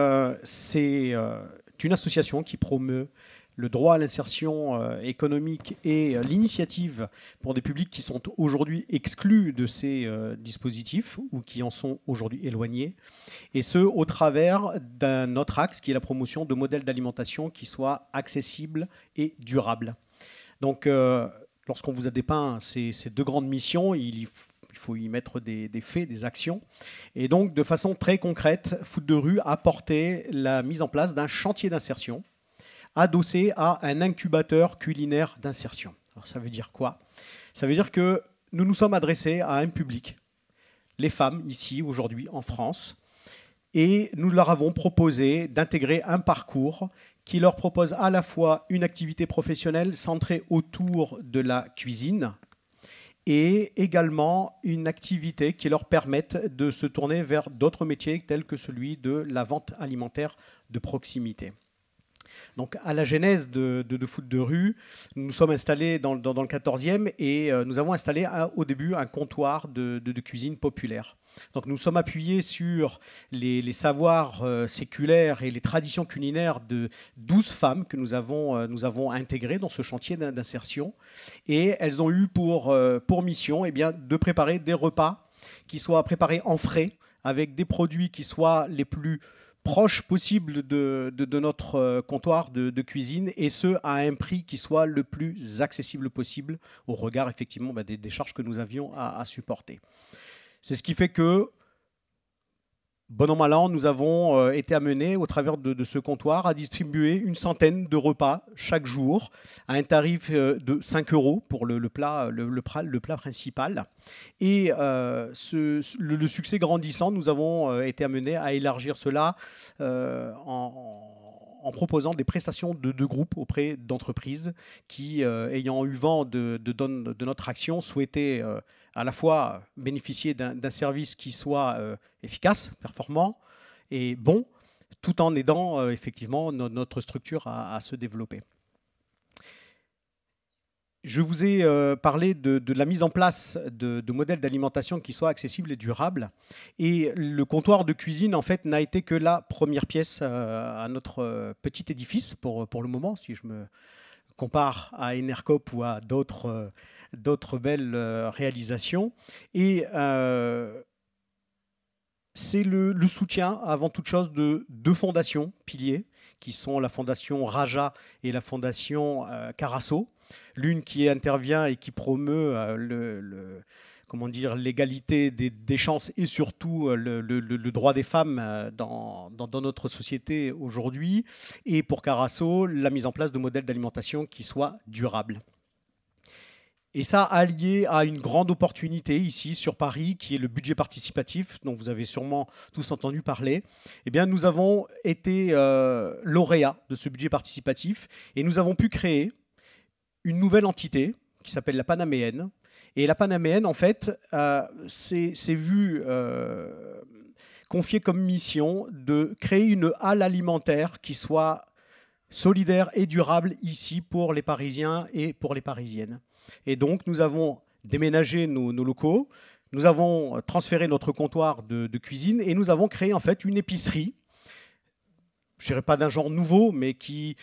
c'est une association qui promeut le droit à l'insertion euh, économique et euh, l'initiative pour des publics qui sont aujourd'hui exclus de ces euh, dispositifs ou qui en sont aujourd'hui éloignés. Et ce, au travers d'un autre axe qui est la promotion de modèles d'alimentation qui soient accessibles et durables. Donc, lorsqu'on vous a dépeint ces, deux grandes missions, il faut y mettre des, des, faits, des actions. Et donc, de façon très concrète, Foot de rue a porté la mise en place d'un chantier d'insertion adossé à un incubateur culinaire d'insertion. Alors ça veut dire quoi Ça veut dire que nous nous sommes adressés à un public, les femmes ici aujourd'hui en France, et nous leur avons proposé d'intégrer un parcours qui leur propose à la fois une activité professionnelle centrée autour de la cuisine et également une activité qui leur permette de se tourner vers d'autres métiers tels que celui de la vente alimentaire de proximité. Donc à la genèse de, foot de rue, nous nous sommes installés dans, le 14e et euh, nous avons installé au début un comptoir de, cuisine populaire. Donc nous sommes appuyés sur les, savoirs euh, séculaires et les traditions culinaires de 12 femmes que nous avons, euh, nous avons intégrées dans ce chantier d'insertion. Et elles ont eu pour, pour mission eh bien, de préparer des repas qui soient préparés en frais, avec des produits qui soient les plus proche possible de, notre euh, comptoir de, cuisine et ce à un prix qui soit le plus accessible possible au regard effectivement bah, des, charges que nous avions à supporter. C'est ce qui fait que Bon an, mal an, nous avons euh, été amenés au travers de, ce comptoir à distribuer une centaine de repas chaque jour à un tarif euh, de 5 euros pour le, plat, le, principal. Et euh, le, succès grandissant, nous avons été amenés à élargir cela en, proposant des prestations de, deux groupes auprès d'entreprises qui, ayant eu vent de, notre action, souhaitaient à la fois bénéficier d'un service qui soit euh, efficace, performant et bon, tout en aidant euh, effectivement notre structure à, se développer. Je vous ai euh, parlé de, la mise en place de, modèles d'alimentation qui soient accessibles et durables. Et le comptoir de cuisine, en fait, n'a été que la première pièce à notre petit édifice pour, pour le moment, si je me compare à Enercop ou à d'autres d'autres belles euh, réalisations. Et euh, c'est le, soutien, avant toute chose, de deux fondations piliers, qui sont la fondation Raja et la fondation euh, Carasso. L'une qui intervient et qui promeut le, comment dire, l'égalité des, chances et surtout le, droit des femmes dans, dans notre société aujourd'hui. Et pour Carasso, la mise en place de modèles d'alimentation qui soient durables. Et ça, allié à une grande opportunité ici sur Paris, qui est le budget participatif, dont vous avez sûrement tous entendu parler, eh bien, nous avons été euh, lauréats de ce budget participatif et nous avons pu créer une nouvelle entité qui s'appelle la Panaméenne. Et la Panaméenne, en fait, euh, s'est vue euh, confier comme mission de créer une halle alimentaire qui soit solidaire et durable ici pour les Parisiens et pour les Parisiennes. Et donc, nous avons déménagé nos, locaux, nous avons transféré notre comptoir de, cuisine et nous avons créé en fait une épicerie, je dirais pas d'un genre nouveau, mais qui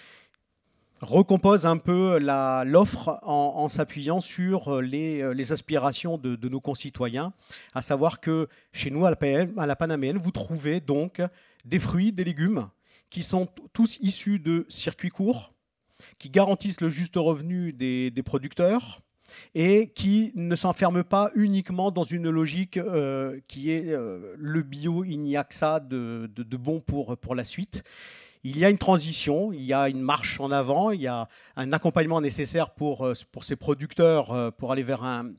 recompose un peu l'offre en, s'appuyant sur les, aspirations de, nos concitoyens, à savoir que chez nous, à la, à la Panaméenne, vous trouvez donc des fruits, des légumes qui sont tous issus de circuits courts, qui garantissent le juste revenu des, des producteurs et qui ne s'enferment pas uniquement dans une logique euh, qui est euh, le bio, il n'y a que ça de, de, de, bon pour, pour la suite. Il y a une transition, il y a une marche en avant, il y a un accompagnement nécessaire pour, euh, pour ces producteurs pour aller vers un,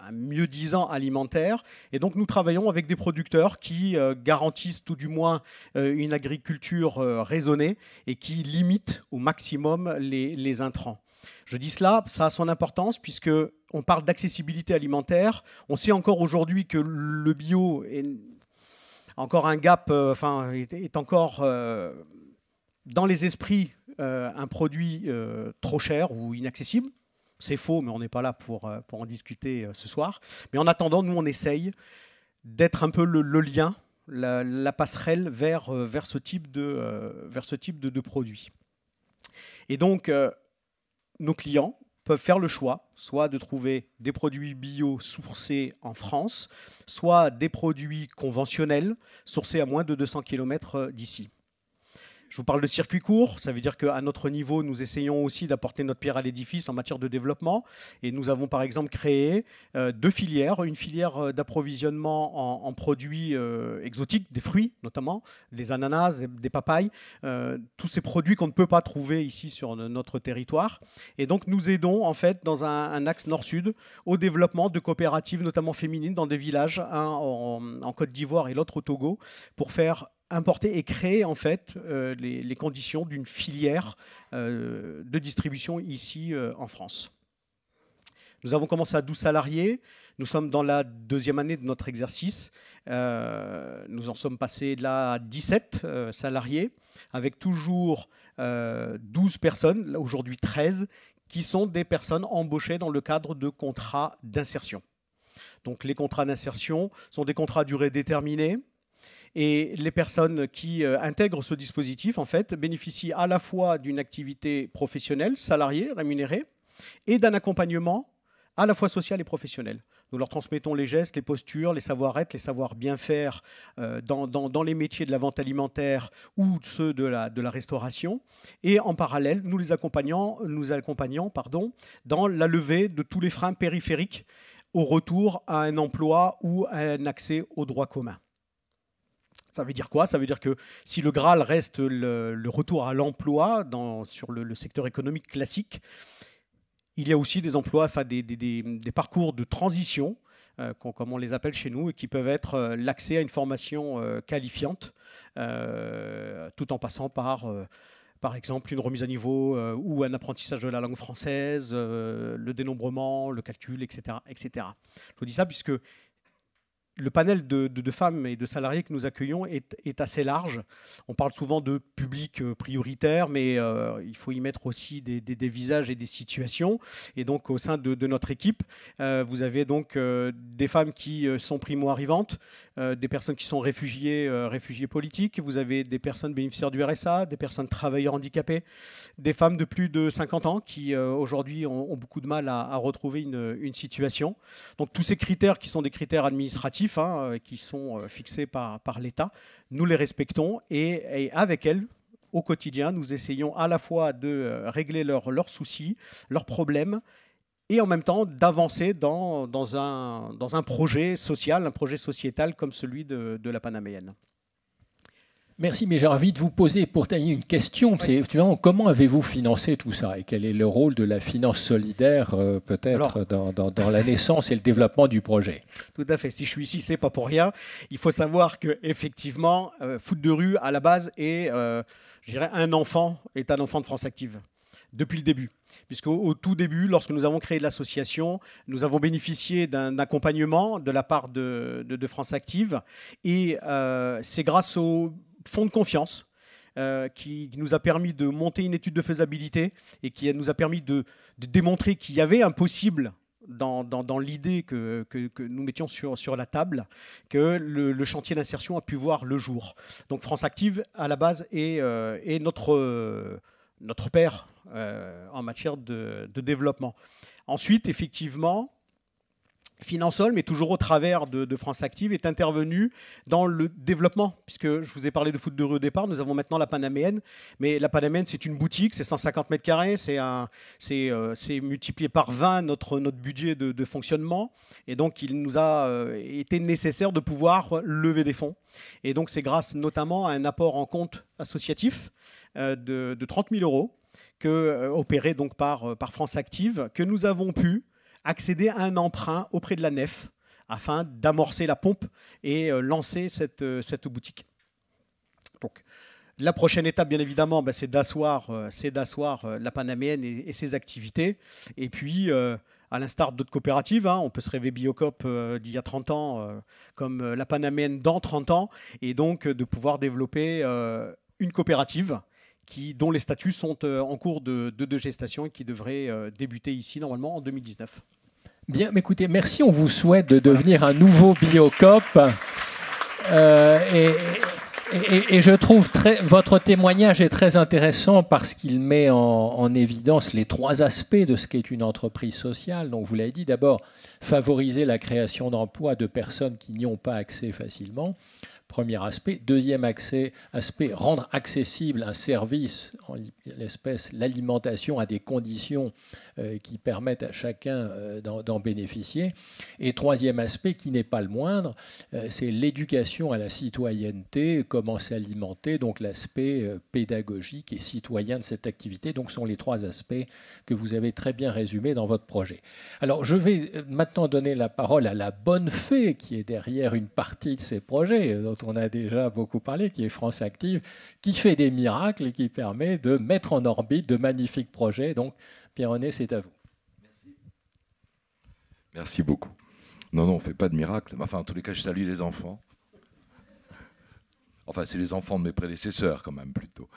un mieux-disant alimentaire. Et donc nous travaillons avec des producteurs qui euh, garantissent tout du moins euh, une agriculture euh, raisonnée et qui limitent au maximum les, intrants. Je dis cela, ça a son importance puisque on parle d'accessibilité alimentaire. On sait encore aujourd'hui que le bio est encore un gap, enfin est encore dans les esprits un produit trop cher ou inaccessible. C'est faux, mais on n'est pas là pour, euh, pour en discuter euh, ce soir. Mais en attendant, nous, on essaye d'être un peu le, lien, la, passerelle vers, euh, vers ce type de, vers ce type de, Et donc, nos clients peuvent faire le choix, soit de trouver des produits bio sourcés en France, soit des produits conventionnels sourcés à moins de 200 km d'ici. Je vous parle de circuit court, ça veut dire qu'à notre niveau, nous essayons aussi d'apporter notre pierre à l'édifice en matière de développement. Et nous avons par exemple créé euh, deux filières, une filière euh, d'approvisionnement en, produits euh, exotiques, des fruits notamment, des ananas, des papayes, tous ces produits qu'on ne peut pas trouver ici sur notre territoire. Et donc nous aidons en fait dans un, axe nord-sud au développement de coopératives, notamment féminines, dans des villages, un en Côte d'Ivoire et l'autre au Togo, pour faire importer et créer en fait euh, les, conditions d'une filière euh, de distribution ici euh, en France. Nous avons commencé à 12 salariés. Nous sommes dans la deuxième année de notre exercice. nous en sommes passés de là à 17 salariés, avec toujours 12 personnes, aujourd'hui 13, qui sont des personnes embauchées dans le cadre de contrats d'insertion. Donc les contrats d'insertion sont des contrats à durée déterminée et les personnes qui euh, intègrent ce dispositif, en fait, bénéficient à la fois d'une activité professionnelle, salariée, rémunérée, et d'un accompagnement à la fois social et professionnel. Nous leur transmettons les gestes, les postures, les savoir-être, les savoir bien faire euh, dans, les métiers de la vente alimentaire ou ceux de la, restauration. Et en parallèle, nous les accompagnons, nous accompagnons pardon, dans la levée de tous les freins périphériques au retour à un emploi ou à un accès aux droits communs. Ça veut dire quoi Ça veut dire que si le Graal reste le, retour à l'emploi sur le, secteur économique classique, il y a aussi des emplois, enfin des, des, parcours de transition, euh, comme on les appelle chez nous, et qui peuvent être euh, l'accès à une formation euh, qualifiante, tout en passant par par exemple une remise à niveau ou un apprentissage de la langue française, le dénombrement, le calcul, etc., etc. Je vous dis ça puisque le panel de, femmes et de salariés que nous accueillons est, assez large. On parle souvent de public euh, prioritaire, mais euh, il faut y mettre aussi des, visages et des situations. Et donc, au sein de, notre équipe, euh, vous avez donc des femmes qui sont primo-arrivantes, des personnes qui sont réfugiées, réfugiées politiques, vous avez des personnes bénéficiaires du RSA, des personnes travailleurs handicapées, des femmes de plus de 50 ans qui, aujourd'hui, ont, beaucoup de mal à, retrouver une situation. Donc, tous ces critères qui sont des critères administratifs, Hein, euh, qui sont euh, fixés par, l'État. Nous les respectons et, avec elles, au quotidien, nous essayons à la fois de euh, régler leurs soucis, leurs problèmes, et en même temps d'avancer dans, un, projet social, un projet sociétal comme celui de la Panaméenne. Merci, mais j'ai envie de vous poser pour tailler une question. comment avez-vous financé tout ça et quel est le rôle de la finance solidaire euh, peut-être dans, la naissance et le développement du projet Tout à fait. Si je suis ici, c'est pas pour rien. Il faut savoir que effectivement, euh, foot de rue à la base est, euh, un enfant est un enfant de France Active depuis le début. puisque au tout début, lorsque nous avons créé l'association, nous avons bénéficié d'un accompagnement de la part de, France Active. Et c'est grâce au fonds de confiance euh, qui nous a permis de monter une étude de faisabilité et qui nous a permis de, démontrer qu'il y avait un possible dans, l'idée que, nous mettions sur, sur la table, que le, chantier d'insertion a pu voir le jour. Donc France Active, à la base, est, euh, notre, notre père euh, en matière de, de, développement. Ensuite, effectivement, Finansol, mais toujours au travers de, France Active, est intervenu dans le développement, puisque je vous ai parlé de foot de rue au départ, nous avons maintenant la Panaméenne, mais la Panaméenne c'est une boutique, c'est 150 mètres carrés, c'est euh, multiplié par 20 notre, notre budget de, fonctionnement, et donc il nous a euh, été nécessaire de pouvoir lever des fonds, et donc c'est grâce notamment à un apport en compte associatif euh, de, 30 000 euros, opéré donc par France Active, que nous avons pu accéder à un emprunt auprès de la nef afin d'amorcer la pompe et euh, lancer cette, euh, cette boutique. Donc, la prochaine étape, bien évidemment, bah, c'est d'asseoir, euh, la panaméenne et, ses activités. Et puis, à l'instar d'autres coopératives, hein, on peut se rêver Biocop d'il y a 30 ans, comme la panaméenne dans 30 ans, et donc de pouvoir développer une coopérative qui, dont les statuts sont en cours de, de gestation et qui devrait débuter ici, normalement, en 2019. Bien, mais écoutez, merci. On vous souhaite de devenir un nouveau biocop. Euh, et, et, je trouve très, votre témoignage est très intéressant parce qu'il met en, en, évidence les trois aspects de ce qu'est une entreprise sociale. Donc, vous l'avez dit, d'abord, favoriser la création d'emplois de personnes qui n'y ont pas accès facilement. Premier aspect. Deuxième accès, aspect, rendre accessible un service, en l'espèce l'alimentation, à des conditions euh, qui permettent à chacun euh, d'en bénéficier. Et troisième aspect, qui n'est pas le moindre, euh, c'est l'éducation à la citoyenneté, comment s'alimenter, donc l'aspect pédagogique et citoyen de cette activité. Donc sont les trois aspects que vous avez très bien résumés dans votre projet. Alors je vais maintenant donner la parole à la bonne fée qui est derrière une partie de ces projets on a déjà beaucoup parlé, qui est France Active, qui fait des miracles et qui permet de mettre en orbite de magnifiques projets. Donc, Pierre-René, c'est à vous. Merci. Merci beaucoup. Non, non, on ne fait pas de miracles. Enfin, en tous les cas, je salue les enfants. Enfin, c'est les enfants de mes prédécesseurs, quand même, plutôt.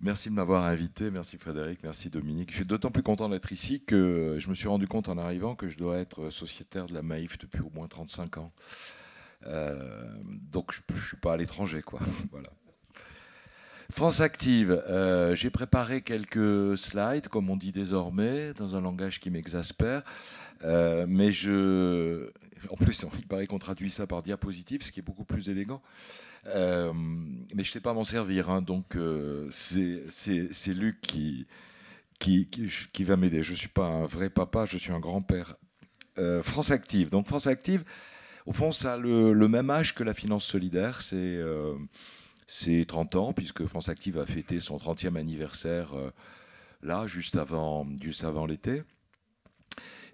Merci de m'avoir invité. Merci Frédéric, merci Dominique. Je suis d'autant plus content d'être ici que je me suis rendu compte en arrivant que je dois être sociétaire de la Maïf depuis au moins 35 ans. Euh, donc je ne suis pas à l'étranger, quoi. France Active, euh, j'ai préparé quelques slides, comme on dit désormais, dans un langage qui m'exaspère. Euh, mais je. En plus, il paraît qu'on traduit ça par diapositive, ce qui est beaucoup plus élégant. mais je ne sais pas m'en servir, hein, donc c'est Luc qui, qui va m'aider. Je ne suis pas un vrai papa, je suis un grand-père. France Active. Donc France Active, au fond, ça a le, même âge que la finance solidaire. C'est 30 euh, ans, puisque France Active a fêté son 30e anniversaire euh, là, juste avant, juste avant l'été.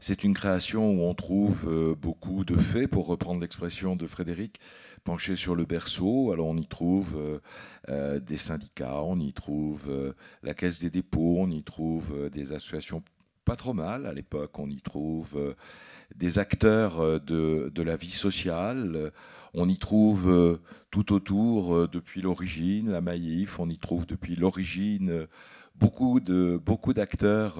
C'est une création où on trouve euh, beaucoup de faits, pour reprendre l'expression de Frédéric, penché sur le berceau. Alors on y trouve des syndicats, on y trouve la Caisse des dépôts, on y trouve des associations pas trop mal à l'époque. On y trouve euh, des acteurs euh, de, de, la vie sociale. On y trouve euh, tout autour, depuis l'origine, la Maïf, on y trouve depuis l'origine beaucoup de beaucoup d'acteurs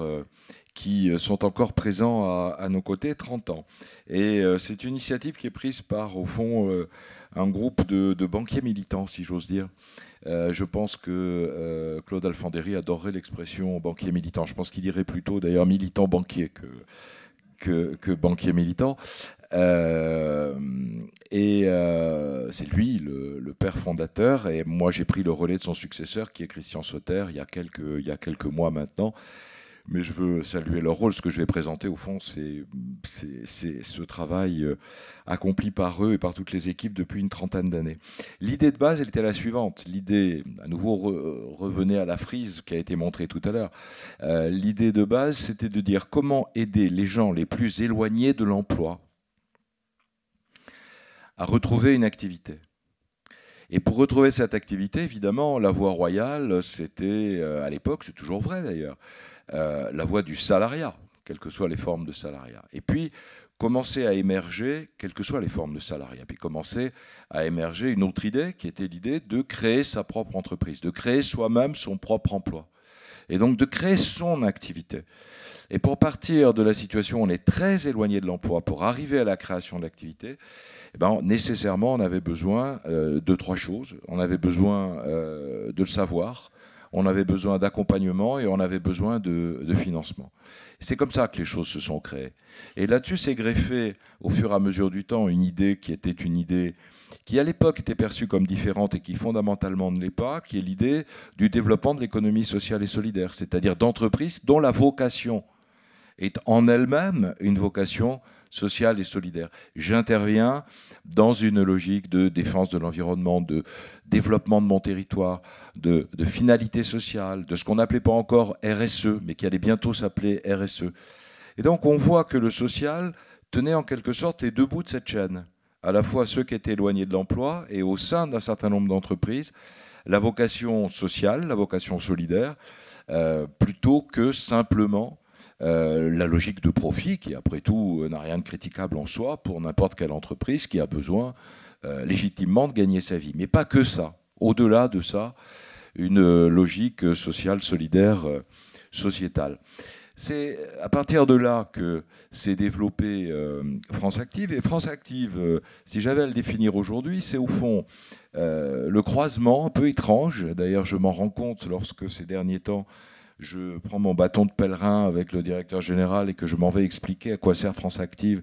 qui sont encore présents à, nos côtés 30 ans. Et c'est une initiative qui est prise par, au fond, un groupe de banquiers militants, si j'ose dire, euh, je pense que euh, Claude Alfandéry adorerait l'expression banquier militant. Je pense qu'il irait plutôt d'ailleurs militant banquier que, banquier militant. Euh, et c'est lui le, père fondateur. Et moi, j'ai pris le relais de son successeur, qui est Christian Sauter, il y quelques, il y a quelques mois maintenant mais je veux saluer leur rôle. Ce que je vais présenter, au fond, c'est ce travail euh, accompli par eux et par toutes les équipes depuis une trentaine d'années. L'idée de base, elle était la suivante. L'idée, à nouveau, euh, revenait à la frise qui a été montrée tout à l'heure. Euh, l'idée de base, c'était de dire comment aider les gens les plus éloignés de l'emploi à retrouver une activité. Et pour retrouver cette activité, évidemment, la voie royale, c'était à l'époque, c'est toujours vrai d'ailleurs, euh, la voie du salariat, quelles que soient les formes de salariat. Et puis, commencer à émerger, quelles que soient les formes de salariat, puis commencer à émerger une autre idée qui était l'idée de créer sa propre entreprise, de créer soi-même son propre emploi, et donc de créer son activité. Et pour partir de la situation où on est très éloigné de l'emploi, pour arriver à la création de l'activité, eh ben, nécessairement on avait besoin euh, de trois choses. On avait besoin euh, de le savoir, on avait besoin d'accompagnement et on avait besoin de, financement. C'est comme ça que les choses se sont créées. Et là-dessus s'est greffé au fur et à mesure du temps une idée qui était une idée qui à l'époque était perçue comme différente et qui fondamentalement ne l'est pas, qui est l'idée du développement de l'économie sociale et solidaire, c'est-à-dire d'entreprises dont la vocation est en elle-même une vocation Social et solidaire. J'interviens dans une logique de défense de l'environnement, de développement de mon territoire, de, finalité sociale, de ce qu'on n'appelait pas encore RSE, mais qui allait bientôt s'appeler RSE. Et donc on voit que le social tenait en quelque sorte les deux bouts de cette chaîne, à la fois ceux qui étaient éloignés de l'emploi et au sein d'un certain nombre d'entreprises, la vocation sociale, la vocation solidaire, euh, plutôt que simplement euh, la logique de profit, qui après tout euh, n'a rien de critiquable en soi pour n'importe quelle entreprise qui a besoin euh, légitimement de gagner sa vie. Mais pas que ça. Au-delà de ça, une logique sociale, solidaire, sociétale. C'est à partir de là que s'est développée France Active. Et France Active, si j'avais à le définir aujourd'hui, c'est au fond le croisement un peu étrange. D'ailleurs, je m'en rends compte lorsque ces derniers temps, je prends mon bâton de pèlerin avec le directeur général et que je m'en vais expliquer à quoi sert France Active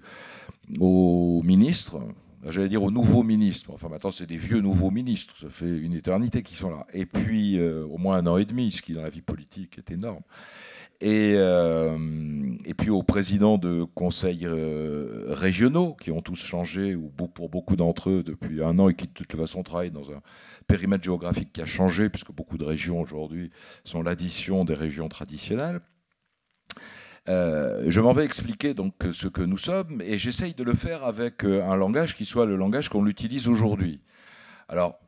au ministre, j'allais dire aux nouveaux ministres, enfin maintenant c'est des vieux nouveaux ministres, ça fait une éternité qu'ils sont là, et puis euh, au moins un an et demi, ce qui dans la vie politique est énorme. Euh, et, puis aux présidents de conseils euh, régionaux qui ont tous changé, ou pour beaucoup d'entre eux, depuis un an et qui de toute façon travaillent dans un périmètre géographique qui a changé, puisque beaucoup de régions aujourd'hui sont l'addition des régions traditionnelles. Euh, je m'en vais expliquer donc ce que nous sommes et j'essaye de le faire avec un langage qui soit le langage qu'on utilise aujourd'hui. Alors,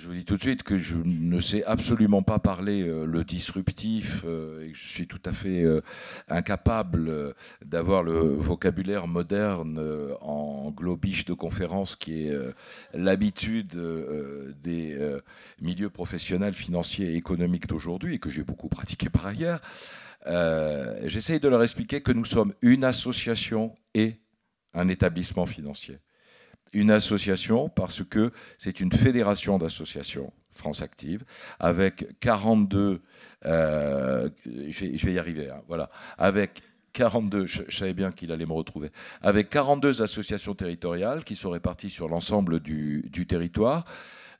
je vous dis tout de suite que je ne sais absolument pas parler euh, le disruptif euh, et que je suis tout à fait euh, incapable d'avoir le vocabulaire moderne en globiche de conférence qui est l'habitude des milieux professionnels, financiers et économiques d'aujourd'hui et que j'ai beaucoup pratiqué par ailleurs. J'essaie de leur expliquer que nous sommes une association et un établissement financier une association parce que c'est une fédération d'associations France Active avec 42 euh, je vais y arriver hein, voilà avec 42, je, savais bien qu'il allait me retrouver, avec 42 associations territoriales qui sont réparties sur l'ensemble du, territoire,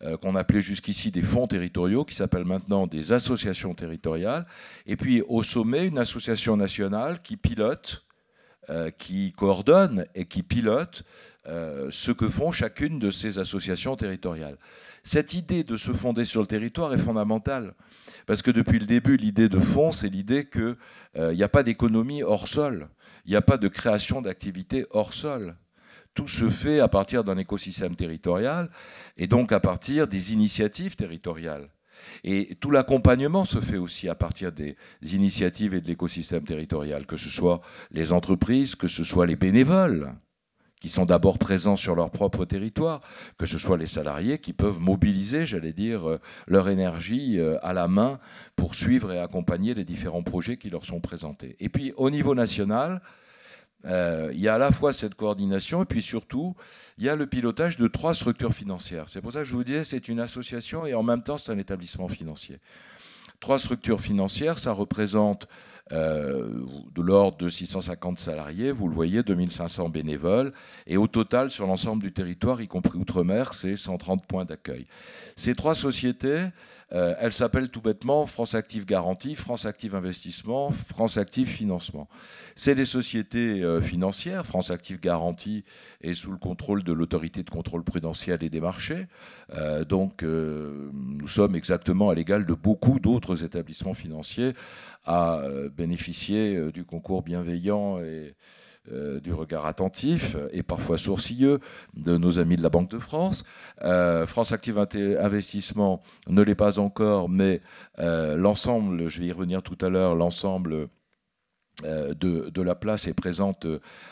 euh, qu'on appelait jusqu'ici des fonds territoriaux, qui s'appellent maintenant des associations territoriales, et puis au sommet, une association nationale qui pilote, euh, qui coordonne et qui pilote euh, ce que font chacune de ces associations territoriales. Cette idée de se fonder sur le territoire est fondamentale, parce que depuis le début, l'idée de fond, c'est l'idée qu'il n'y euh, a pas d'économie hors sol, il n'y a pas de création d'activité hors sol tout se fait à partir d'un écosystème territorial et donc à partir des initiatives territoriales. Et tout l'accompagnement se fait aussi à partir des initiatives et de l'écosystème territorial, que ce soit les entreprises, que ce soit les bénévoles qui sont d'abord présents sur leur propre territoire, que ce soit les salariés qui peuvent mobiliser, j'allais dire, euh, leur énergie euh, à la main pour suivre et accompagner les différents projets qui leur sont présentés. Et puis au niveau national, euh, il y a à la fois cette coordination et puis surtout, il y a le pilotage de trois structures financières. C'est pour ça que je vous disais, c'est une association et en même temps, c'est un établissement financier. Trois structures financières, ça représente euh, de l'ordre de 650 salariés, vous le voyez, 2500 bénévoles, et au total, sur l'ensemble du territoire, y compris Outre-mer, c'est 130 points d'accueil. Ces trois sociétés, euh, elle s'appelle tout bêtement France Active Garantie, France Active Investissement, France Active Financement. C'est des sociétés euh, financières. France Active Garantie est sous le contrôle de l'autorité de contrôle prudentiel et des marchés. Euh, donc nous sommes exactement à l'égal de beaucoup d'autres établissements financiers à bénéficier du concours bienveillant et, euh, du regard attentif et parfois sourcilleux de nos amis de la Banque de France. Euh, France Active Investissement ne l'est pas encore, mais euh, l'ensemble, je vais y revenir tout à l'heure, l'ensemble... De, de, la place est présente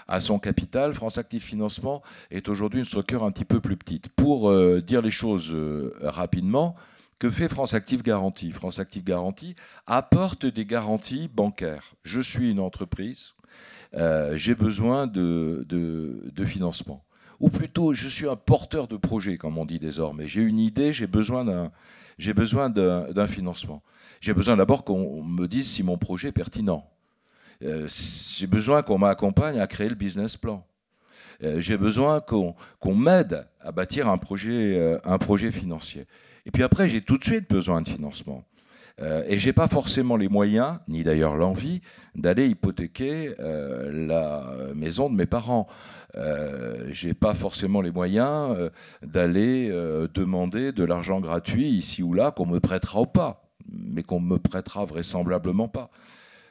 à son capital. France Active Financement est aujourd'hui une structure un petit peu plus petite. Pour dire les choses rapidement, que fait France Active Garantie France Active Garantie apporte des garanties bancaires. Je suis une entreprise euh, j'ai besoin de, de, financement. Ou plutôt, je suis un porteur de projet, comme on dit désormais. J'ai une idée, j'ai besoin d'un, j'ai besoin d'un, financement. J'ai besoin d'abord qu'on me dise si mon projet est pertinent. Euh, j'ai besoin qu'on m'accompagne à créer le business plan. Euh, j'ai besoin qu'on, m'aide à bâtir un projet, un projet financier. Et puis après, j'ai tout de suite besoin de financement. Euh, et j'ai pas forcément les moyens, ni d'ailleurs l'envie, d'aller hypothéquer euh, la maison de mes parents. Euh, j'ai pas forcément les moyens euh, d'aller demander de l'argent gratuit ici ou là qu'on me prêtera ou pas, mais qu'on me prêtera vraisemblablement pas.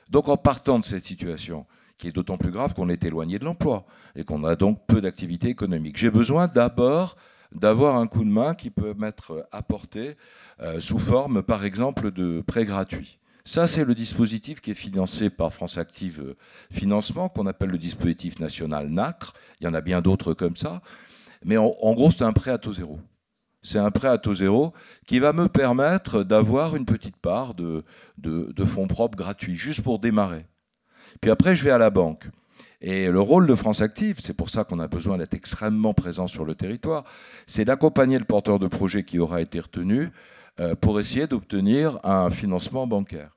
Donc en partant de cette situation, qui est d'autant plus grave qu'on est éloigné de l'emploi et qu'on a donc peu d'activité économique, j'ai besoin d'abord d'avoir un coup de main qui peut m'être apporté euh, sous forme, par exemple, de prêt gratuit. Ça, c'est le dispositif qui est financé par France Active Financement, qu'on appelle le dispositif national NACRE. Il y en a bien d'autres comme ça. Mais en, gros, c'est un prêt à taux zéro. C'est un prêt à taux zéro qui va me permettre d'avoir une petite part de fonds propres gratuits, juste pour démarrer. Puis après, je vais à la banque. Et le rôle de France Active, c'est pour ça qu'on a besoin d'être extrêmement présent sur le territoire, c'est d'accompagner le porteur de projet qui aura été retenu euh, pour essayer d'obtenir un financement bancaire.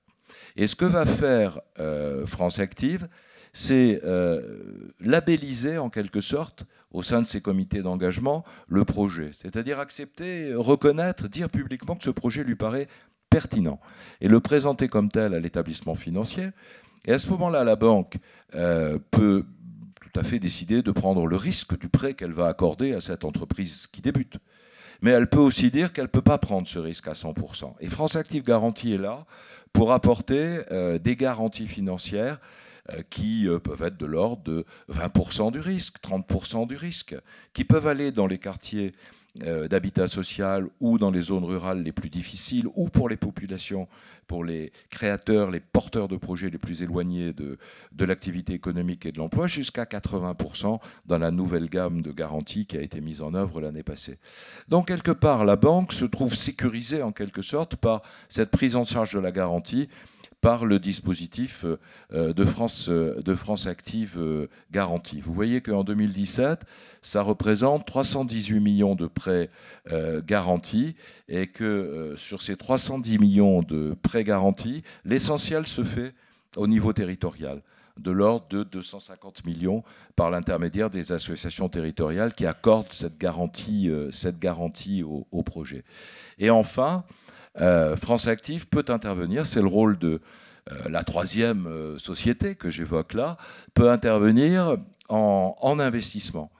Et ce que va faire euh, France Active, c'est euh, labelliser en quelque sorte au sein de ses comités d'engagement le projet, c'est-à-dire accepter, reconnaître, dire publiquement que ce projet lui paraît pertinent et le présenter comme tel à l'établissement financier et à ce moment-là, la banque euh, peut tout à fait décider de prendre le risque du prêt qu'elle va accorder à cette entreprise qui débute. Mais elle peut aussi dire qu'elle ne peut pas prendre ce risque à 100%. Et France Active Garantie est là pour apporter euh, des garanties financières euh, qui peuvent être de l'ordre de 20% du risque, 30% du risque, qui peuvent aller dans les quartiers euh, d'habitat social ou dans les zones rurales les plus difficiles ou pour les populations, pour les créateurs, les porteurs de projets les plus éloignés de, de l'activité économique et de l'emploi, jusqu'à 80% dans la nouvelle gamme de garanties qui a été mise en œuvre l'année passée. Donc quelque part, la banque se trouve sécurisée en quelque sorte par cette prise en charge de la garantie par le dispositif euh, de France, euh, de France Active euh, Garantie. Vous voyez qu'en 2017, ça représente 318 millions de prêts garantis et que sur ces 310 millions de prêts garantis, l'essentiel se fait au niveau territorial de l'ordre de 250 millions par l'intermédiaire des associations territoriales qui accordent cette garantie, cette garantie au, au projet. Et enfin, euh, France Active peut intervenir. C'est le rôle de euh, la troisième euh, société que j'évoque là, peut intervenir en, investissement.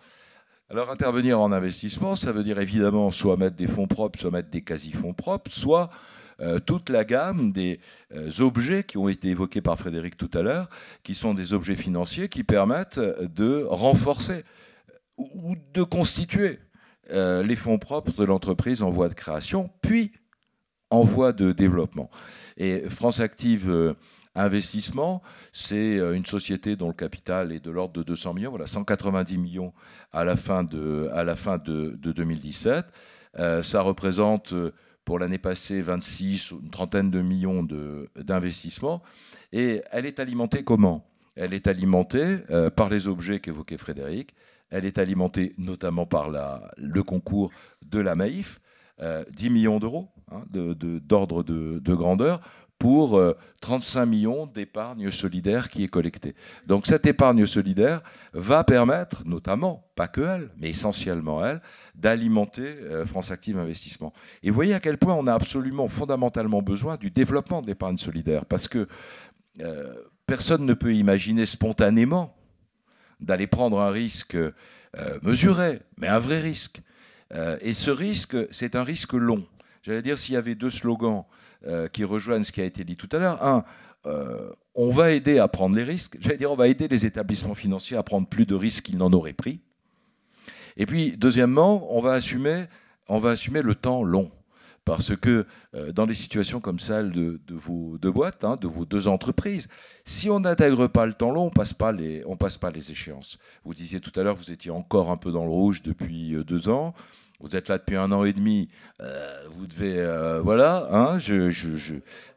Alors intervenir en investissement, ça veut dire évidemment soit mettre des fonds propres, soit mettre des quasi-fonds propres, soit toute la gamme des objets qui ont été évoqués par Frédéric tout à l'heure, qui sont des objets financiers qui permettent de renforcer ou de constituer les fonds propres de l'entreprise en voie de création, puis en voie de développement. Et France Active euh, Investissement, c'est euh, une société dont le capital est de l'ordre de 200 millions, voilà 190 millions à la fin de, à la fin de, 2017. Euh, ça représente pour l'année passée 26 une trentaine de millions d'investissements. Et elle est alimentée comment Elle est alimentée par les objets qu'évoquait Frédéric. Elle est alimentée notamment par la, le concours de la MAIF, 10 millions d'euros Hein, d'ordre de, grandeur pour 35 euh, millions d'épargne solidaire qui est collectée. Donc cette épargne solidaire va permettre, notamment, pas que elle, mais essentiellement elle, d'alimenter euh, France Active Investissement. Et vous voyez à quel point on a absolument, fondamentalement besoin du développement de l'épargne solidaire, parce que euh, personne ne peut imaginer spontanément d'aller prendre un risque mesuré, mais un vrai risque. et ce risque, c'est un risque long. J'allais dire, s'il y avait deux slogans euh, qui rejoignent ce qui a été dit tout à l'heure, un, euh, on va aider à prendre les risques, j'allais dire, on va aider les établissements financiers à prendre plus de risques qu'ils n'en auraient pris. Et puis, deuxièmement, on va assumer, on va assumer le temps long. Parce que euh, dans des situations comme celle de, vos deux boîtes, hein, de vos deux entreprises, si on n'intègre pas le temps long, on ne passe, pas les, on passe pas les échéances. Vous disiez tout à l'heure, vous étiez encore un peu dans le rouge depuis deux ans. Vous êtes là depuis un an et demi, euh, vous devez, euh, voilà, hein, je,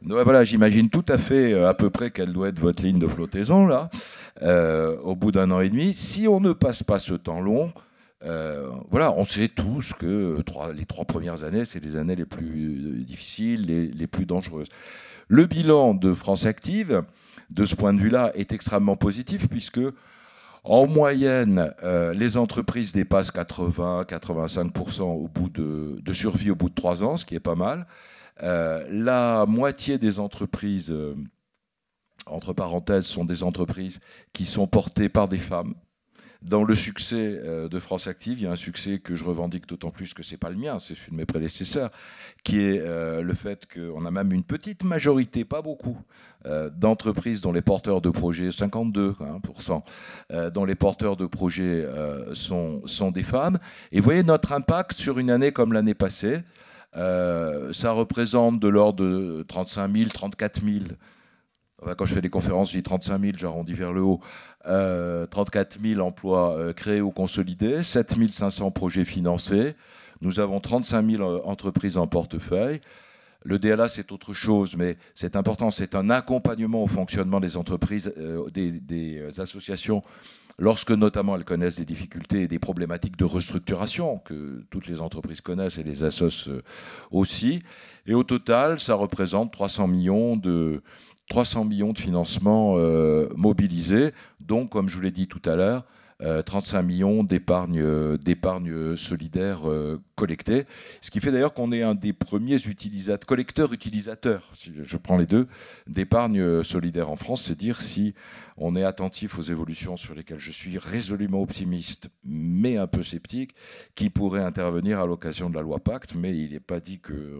voilà, j'imagine tout à fait euh, à peu près quelle doit être votre ligne de flottaison là, au bout d'un an et demi. Si on ne passe pas ce temps long, voilà, on sait tous que les trois premières années, c'est les années les plus difficiles, les, les, plus dangereuses. Le bilan de France Active, de ce point de vue-là, est extrêmement positif puisque en moyenne, euh, les entreprises dépassent 80-85% au bout de, survie au bout de trois ans, ce qui est pas mal. Euh, la moitié des entreprises, euh, entre parenthèses, sont des entreprises qui sont portées par des femmes. Dans le succès euh, de France Active, il y a un succès que je revendique d'autant plus que ce n'est pas le mien, c'est celui de mes prédécesseurs, qui est euh, le fait qu'on a même une petite majorité, pas beaucoup, euh, d'entreprises dont les porteurs de projets, 52%, hein, dont les porteurs de projets sont, des femmes. Et vous voyez notre impact sur une année comme l'année passée. ça représente de l'ordre de 35 000, 34 000. quand je fais des conférences, je dis 35 000, j'arrondis vers le haut. 34 euh, 000 emplois euh, créés ou consolidés, 7 500 projets financés. Nous avons 35 000 euh, entreprises en portefeuille. Le DLA, c'est autre chose, mais c'est important. C'est un accompagnement au fonctionnement des entreprises, des, associations, lorsque notamment elles connaissent des difficultés et des problématiques de restructuration que toutes les entreprises connaissent et les assos aussi. Et au total, ça représente 300 millions de, 300 millions de financements euh, mobilisés, dont, comme je vous l'ai dit tout à l'heure, 35 euh, millions d'épargne euh, solidaire collectée. Ce qui fait d'ailleurs qu'on est un des premiers utilisateurs, collecteurs utilisateurs, si je prends les deux, d'épargne solidaire en France. C'est dire si on est attentif aux évolutions sur lesquelles je suis résolument optimiste, mais un peu sceptique, qui pourraient intervenir à l'occasion de la loi Pacte. Mais il n'est pas dit que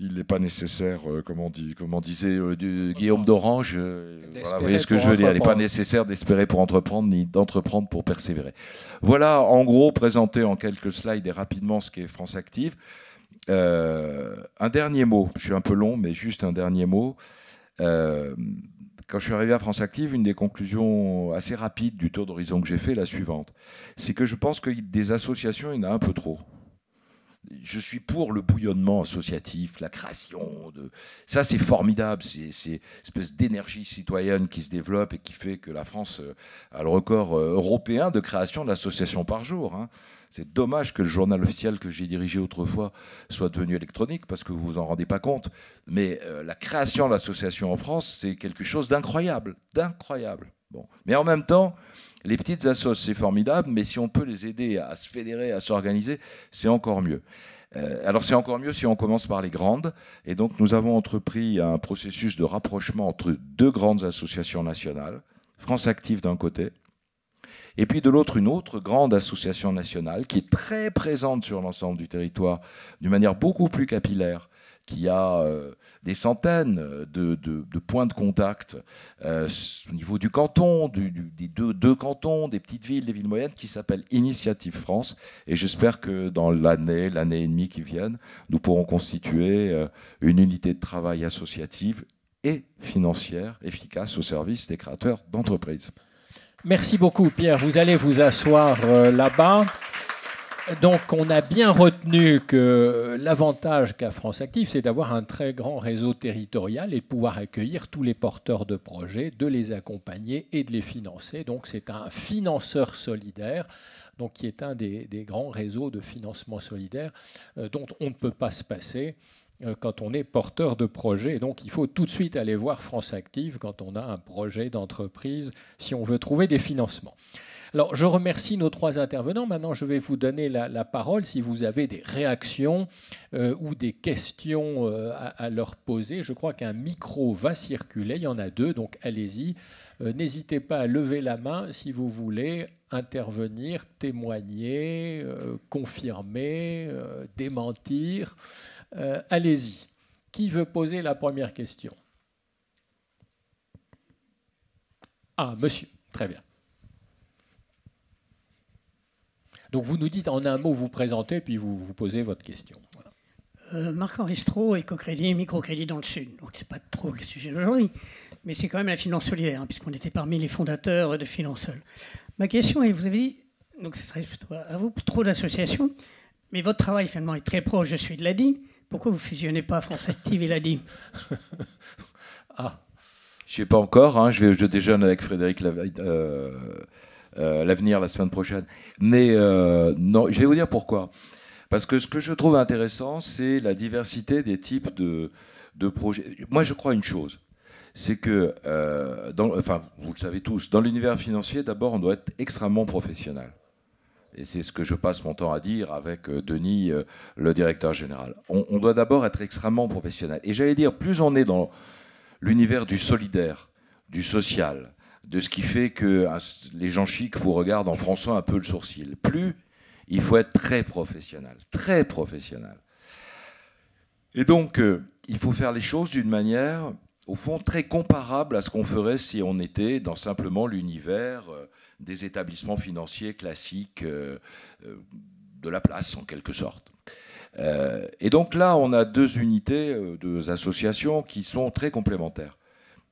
il n'est pas nécessaire, euh, comme on dit, disait euh, Guillaume d'Orange, euh, voilà, ce que je veux dire, il n'est pas nécessaire d'espérer pour entreprendre, ni d'entreprendre pour persévérer. Voilà, en gros, présenté en quelques slides et rapidement ce qu'est France Active. un dernier mot, je suis un peu long, mais juste un dernier mot. quand je suis arrivé à France Active, une des conclusions assez rapides du tour d'horizon que j'ai fait est la suivante. C'est que je pense que des associations, il y en a un peu trop je suis pour le bouillonnement associatif, la création de... Ça, c'est formidable, c'est une espèce d'énergie citoyenne qui se développe et qui fait que la France euh, a le record euh, européen de création d'associations par jour. Hein. C'est dommage que le journal officiel que j'ai dirigé autrefois soit devenu électronique parce que vous vous en rendez pas compte. Mais euh, la création d'associations en France, c'est quelque chose d'incroyable, d'incroyable. Bon. Mais en même temps, les petites associations, c'est formidable, mais si on peut les aider à se fédérer, à s'organiser, c'est encore mieux. Euh, alors c'est encore mieux si on commence par les grandes. Et donc nous avons entrepris un processus de rapprochement entre deux grandes associations nationales, France Active d'un côté, et puis de l'autre, une autre grande association nationale qui est très présente sur l'ensemble du territoire d'une manière beaucoup plus capillaire qui a euh, des centaines euh, de, points de contact euh, au niveau du canton, des deux, cantons, des petites villes, des villes moyennes, qui s'appelle Initiative France. Et j'espère que dans l'année, l'année et demie qui viennent, nous pourrons constituer une unité de travail associative et financière efficace au service des créateurs d'entreprises. Merci beaucoup Pierre. Vous allez vous asseoir là-bas donc on a bien retenu que l'avantage qu'a France Active, c'est d'avoir un très grand réseau territorial et de pouvoir accueillir tous les porteurs de projets, de les accompagner et de les financer. Donc c'est un financeur solidaire donc qui est un des, grands réseaux de financement solidaire euh, dont on ne peut pas se passer. Euh, quand on est porteur de projet. donc, il faut tout de suite aller voir France Active quand on a un projet d'entreprise, si on veut trouver des financements. Alors, je remercie nos trois intervenants. Maintenant, je vais vous donner la, parole si vous avez des réactions euh, ou des questions euh, à, leur poser. Je crois qu'un micro va circuler. Il y en a deux, donc allez-y. N'hésitez pas à lever la main si vous voulez intervenir, témoigner, confirmer, démentir. Euh, allez-y. Qui veut poser la première question Ah, monsieur. Très bien. Donc vous nous dites en un mot, vous présentez, puis vous, vous posez votre question. Euh, Marc éco-crédit, microcrédit dans le Sud. Donc c'est pas trop le sujet d'aujourd'hui, mais c'est quand même la finance solidaire, hein, puisqu'on était parmi les fondateurs de Finansol. Ma question est, vous avez dit, donc ce serait à vous, trop d'associations, mais votre travail finalement est très proche, je suis de l'ADI, pourquoi vous fusionnez pas France Active et a Ah, je ne sais pas encore. Hein. je, vais, déjeune avec Frédéric euh, euh, l'avenir la semaine prochaine. Mais euh, non, je vais vous dire pourquoi. Parce que ce que je trouve intéressant, c'est la diversité des types de, projets. Moi, je crois une chose c'est que, enfin, vous le savez tous, dans l'univers financier, d'abord, on doit être extrêmement professionnel. Et c'est ce que je passe mon temps à dire avec euh, Denis, euh, le directeur général. On, doit d'abord être extrêmement professionnel. Et j'allais dire, plus on est dans l'univers du solidaire, du social, de ce qui fait que euh, les gens chics vous regardent en fronçant un peu le sourcil, plus il faut être très professionnel, très professionnel. Et donc, il faut faire les choses d'une manière, au fond, très comparable à ce qu'on ferait si on était dans simplement l'univers des établissements financiers classiques euh, euh, de la place, en quelque sorte. Euh, et donc là, on a deux unités, deux associations qui sont très complémentaires.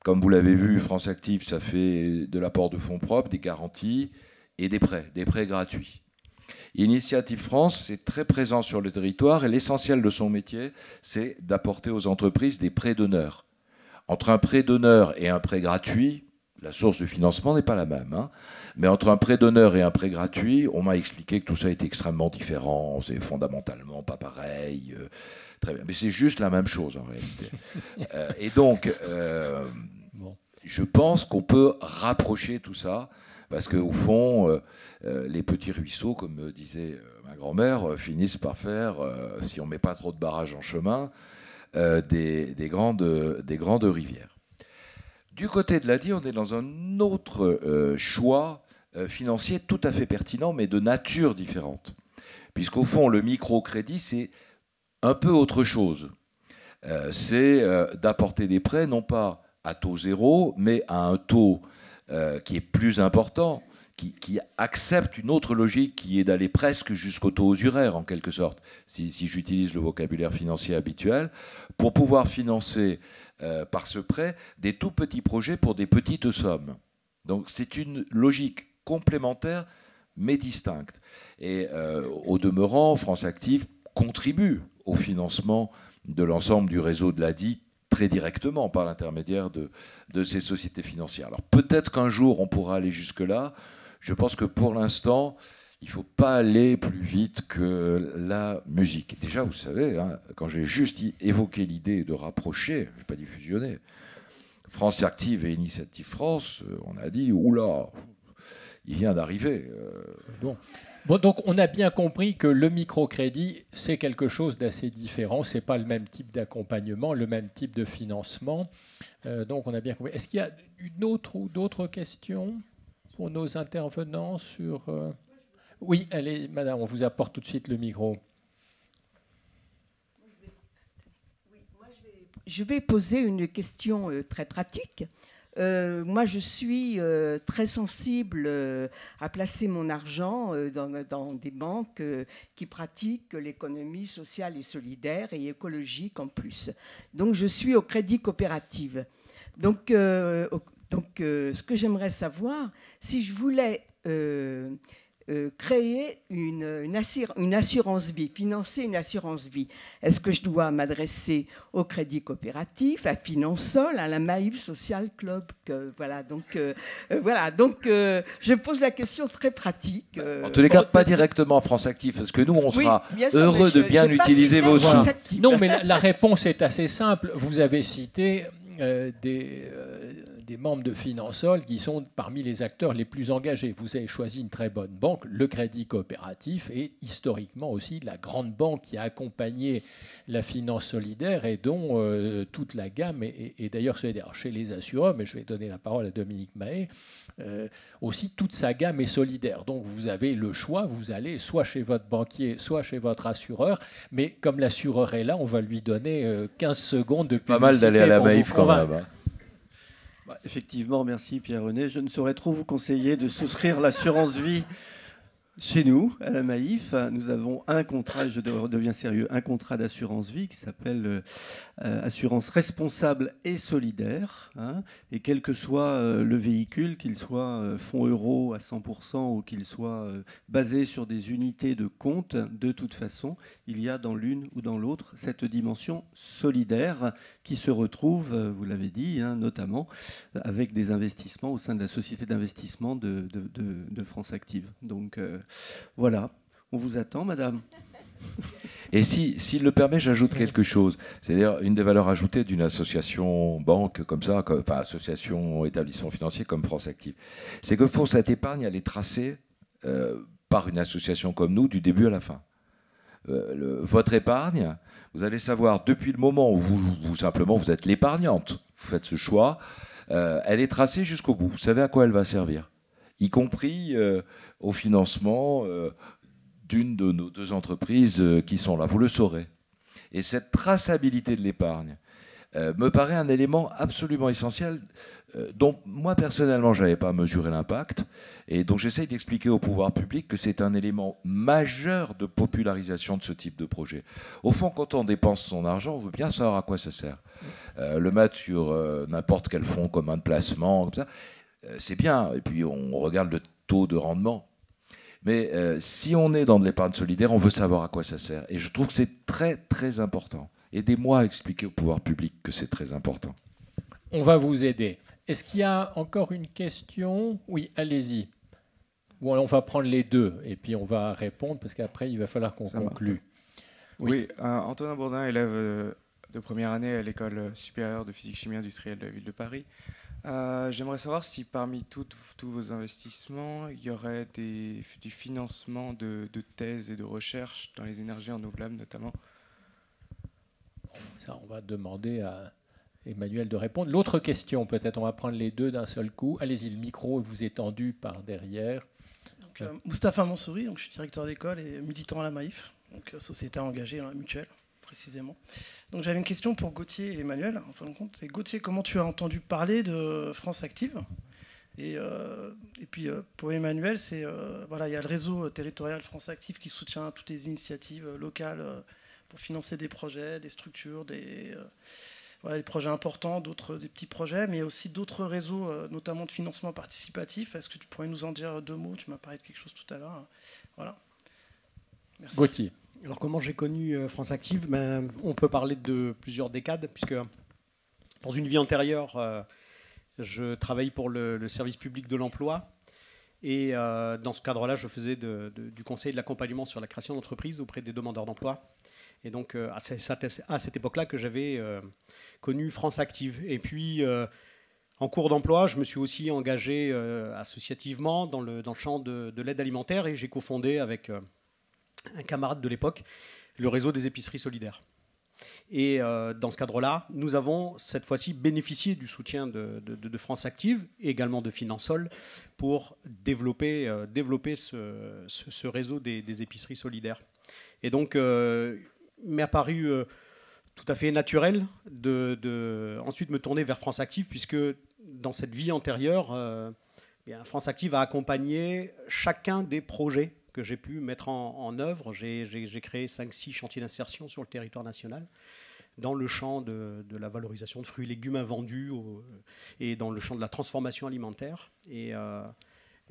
Comme vous l'avez vu, France Active, ça fait de l'apport de fonds propres, des garanties et des prêts, des prêts gratuits. Initiative France, c'est très présent sur le territoire et l'essentiel de son métier, c'est d'apporter aux entreprises des prêts d'honneur. Entre un prêt d'honneur et un prêt gratuit, la source de financement n'est pas la même. Hein. Mais entre un prêt d'honneur et un prêt gratuit, on m'a expliqué que tout ça était extrêmement différent, c'est fondamentalement pas pareil. Euh, très Mais c'est juste la même chose en réalité. Euh, et donc, euh, je pense qu'on peut rapprocher tout ça, parce qu'au fond, les petits ruisseaux, comme disait ma grand-mère, finissent par faire, si on ne met pas trop de barrages en chemin, des, grandes, des grandes rivières. Du côté de l'ADI, on est dans un autre choix euh, financiers tout à fait pertinent, mais de nature différente. Puisqu'au fond, le microcrédit, c'est un peu autre chose. Euh, c'est euh, d'apporter des prêts, non pas à taux zéro, mais à un taux qui est plus important, qui, accepte une autre logique qui est d'aller presque jusqu'au taux usuraire, en quelque sorte, si j'utilise le vocabulaire financier habituel, pour pouvoir financer par ce prêt des tout petits projets pour des petites sommes. Donc c'est une logique complémentaires mais distinctes. Et euh, au demeurant, France Active contribue au financement de l'ensemble du réseau de l'ADI très directement par l'intermédiaire de, de, ces sociétés financières. Alors peut-être qu'un jour on pourra aller jusque-là. Je pense que pour l'instant, il ne faut pas aller plus vite que la musique. Déjà, vous savez, hein, quand j'ai juste évoqué l'idée de rapprocher, je n'ai pas dit fusionner, France Active et Initiative France, euh, on a dit, oula, il vient d'arriver. Euh, bon. donc on a bien compris que le microcrédit, c'est quelque chose d'assez différent. Ce n'est pas le même type d'accompagnement, le même type de financement. Euh, donc on a bien compris. Est-ce qu'il y a une autre ou d'autres questions pour nos intervenants sur... Euh, oui, allez, madame, on vous apporte tout de suite le micro. Je vais poser une question très pratique. Euh, moi, je suis euh, très sensible euh, à placer mon argent dans, des banques qui pratiquent l'économie sociale et solidaire et écologique en plus. Donc, je suis au crédit coopératif. Donc, donc ce que j'aimerais savoir, si je voulais euh, créer une, une, assurance vie, financer une assurance vie. Est-ce que je dois m'adresser au Crédit Coopératif, à Finansol, à la Maïf Social Club que, Voilà, donc, euh, euh, voilà, donc je pose la question très pratique. en tous les cas, pas directement à France Actif, parce que nous, on sera heureux de bien utiliser vos sous. Non, mais la, réponse est assez simple. Vous avez cité des, des membres de Finansol qui sont parmi les acteurs les plus engagés. Vous avez choisi une très bonne banque, le Crédit Coopératif, et historiquement aussi la grande banque qui a accompagné la finance solidaire et dont euh, toute la gamme est, d'ailleurs solidaire. d'ailleurs chez les assureurs, mais je vais donner la parole à Dominique Mahé, euh, aussi toute sa gamme est solidaire. Donc vous avez le choix, vous allez soit chez votre banquier, soit chez votre assureur, mais comme l'assureur est là, on va lui donner 15 euh, secondes de Pas mal d'aller à la Maïf quand même. Bah, effectivement, merci Pierre-René. Je ne saurais trop vous conseiller de souscrire l'assurance vie chez nous, à la Maïf, nous avons un contrat, je deviens sérieux, un contrat d'assurance vie qui s'appelle euh, Assurance responsable et solidaire. Hein. et quel que soit euh, le véhicule, qu'il soit euh, fonds euro à 100% ou qu'il soit basé sur des unités de compte, de toute façon, il y a dans l'une ou dans l'autre cette dimension solidaire qui se retrouve, euh, vous l'avez dit, hein, notamment euh, avec des investissements au sein de la société d'investissement de, France Active. Donc euh, voilà, on vous attend, madame. Et s'il le permet, j'ajoute quelque chose. C'est-à-dire, une des valeurs ajoutées d'une association banque comme ça, enfin association établissement financier comme France Active, c'est que pour cette épargne, elle est tracée par une association comme nous du début à la fin. Euh, votre épargne, vous allez savoir depuis le moment où vous, simplement vous êtes l'épargnante, vous faites ce choix, euh, elle est tracée jusqu'au bout. Vous savez à quoi elle va servir, y compris euh, au financement d'une de nos deux entreprises qui sont là. Vous le saurez. Et cette traçabilité de l'épargne me paraît un élément absolument essentiel euh, donc moi personnellement, je n'avais pas mesuré l'impact, et donc j'essaye d'expliquer au pouvoir public que c'est un élément majeur de popularisation de ce type de projet. Au fond, quand on dépense son argent, on veut bien savoir à quoi ça sert. Euh, le mettre sur euh, n'importe quel fonds commun de placement, c'est bien, et puis on regarde le taux de rendement. Mais si on est dans de l'épargne solidaire, on veut savoir à quoi ça sert. Et je trouve que c'est très très important. Aidez-moi à expliquer au pouvoir public que c'est très important. On va vous aider. Est-ce qu'il y a encore une question Oui, allez-y. Bon, on va prendre les deux et puis on va répondre parce qu'après, il va falloir qu'on conclue. Oui, Antoine euh, Antonin Bourdin, élève euh, de première année à l'École euh, supérieure de physique-chimie industrielle de la ville de Paris. J'aimerais savoir si parmi tous vos investissements, il y aurait des, du financement de, de thèses et de recherches dans les énergies renouvelables notamment. Ça, on va demander à, Emmanuel de répondre. L'autre question, peut-être, on va prendre les deux d'un seul coup. Allez-y, le micro vous est tendu par derrière. Euh, Moustapha Mansouri, donc, je suis directeur d'école et militant à la MAIF, donc euh, société engagée dans la mutuelle, précisément. Donc j'avais une question pour Gauthier et Emmanuel, en compte. C'est Gauthier, comment tu as entendu parler de France Active euh, et, puis pour Emmanuel, c'est voilà, il y a le réseau territorial France Active qui soutient toutes les initiatives locales pour financer des projets, des structures, des, des projets importants, d'autres des petits projets, mais aussi d'autres réseaux, euh, notamment de financement participatif. Est-ce que tu pourrais nous en dire deux mots Tu m'as parlé de quelque chose tout à l'heure. Voilà. Merci. Gauthier. Alors comment j'ai connu euh, France Active ben, On peut parler de plusieurs décades, puisque dans une vie antérieure, euh, je travaillais pour le, service public de l'emploi. Et dans ce cadre-là, je faisais du conseil et de l'accompagnement sur la création d'entreprises auprès des demandeurs d'emploi. Et donc, euh, à cette époque-là que j'avais euh, connu France Active. Et puis, euh, en cours d'emploi, je me suis aussi engagé associativement dans le, champ de, l'aide alimentaire et j'ai cofondé avec un camarade de l'époque le réseau des épiceries solidaires. Et dans ce cadre-là, nous avons cette fois-ci bénéficié du soutien de, France Active et également de Finansol pour développer, développer ce, réseau des, épiceries solidaires. Et donc, m'est apparu euh, tout à fait naturel de, ensuite me tourner vers France Active, puisque dans cette vie antérieure, euh, eh France Active a accompagné chacun des projets que j'ai pu mettre en, œuvre. J'ai créé 5-6 chantiers d'insertion sur le territoire national dans le champ de, la valorisation de fruits et légumes invendus et dans le champ de la transformation alimentaire. Et, euh,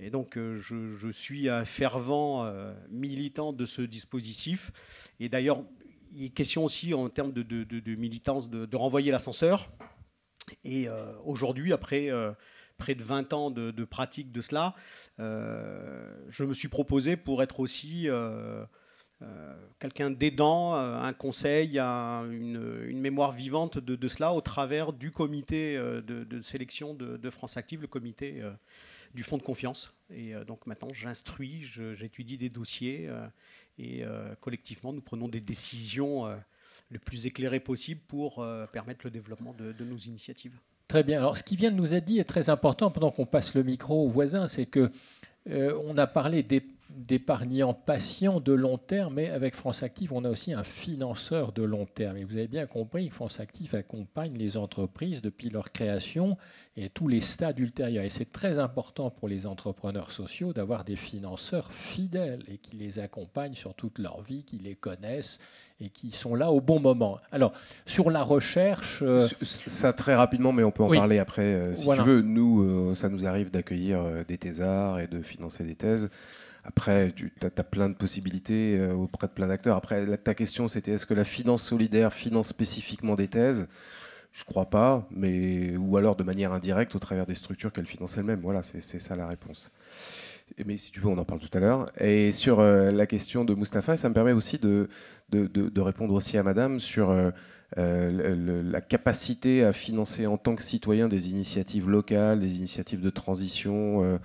et donc je, suis un fervent militant de ce dispositif. Et d'ailleurs, il est question aussi en termes de, militance de, renvoyer l'ascenseur. Et euh, aujourd'hui, après euh, près de 20 ans de, pratique de cela, euh, je me suis proposé pour être aussi quelqu'un d'aidant, un conseil, une, mémoire vivante de, cela au travers du comité de, sélection de, France Active, le comité du fonds de confiance. Et euh, donc maintenant, j'instruis, j'étudie des dossiers euh, et euh, collectivement, nous prenons des décisions le plus éclairées possible pour permettre le développement de, nos initiatives. Très bien. Alors, ce qui vient de nous être dit est très important pendant qu'on passe le micro au voisin, c'est que on a parlé des d'épargnants patients de long terme, mais avec France Active, on a aussi un financeur de long terme. Et vous avez bien compris que France Active accompagne les entreprises depuis leur création et tous les stades ultérieurs. Et c'est très important pour les entrepreneurs sociaux d'avoir des financeurs fidèles et qui les accompagnent sur toute leur vie, qui les connaissent et qui sont là au bon moment. Alors, sur la recherche... Euh, ça très rapidement, mais on peut en parler après, euh, si tu veux. Nous, euh, ça nous arrive d'accueillir des thésards et de financer des thèses. Après, tu as, plein de possibilités euh, auprès de plein d'acteurs. Après, ta question, c'était est-ce que la finance solidaire finance spécifiquement des thèses Je crois pas, mais ou alors de manière indirecte au travers des structures qu'elle finance elle-même. Voilà, c'est ça la réponse. Mais si tu veux, on en parle tout à l'heure. Et sur euh, la question de Mustapha, ça me permet aussi de, répondre aussi à Madame sur euh, la capacité à financer en tant que citoyen des initiatives locales, des initiatives de transition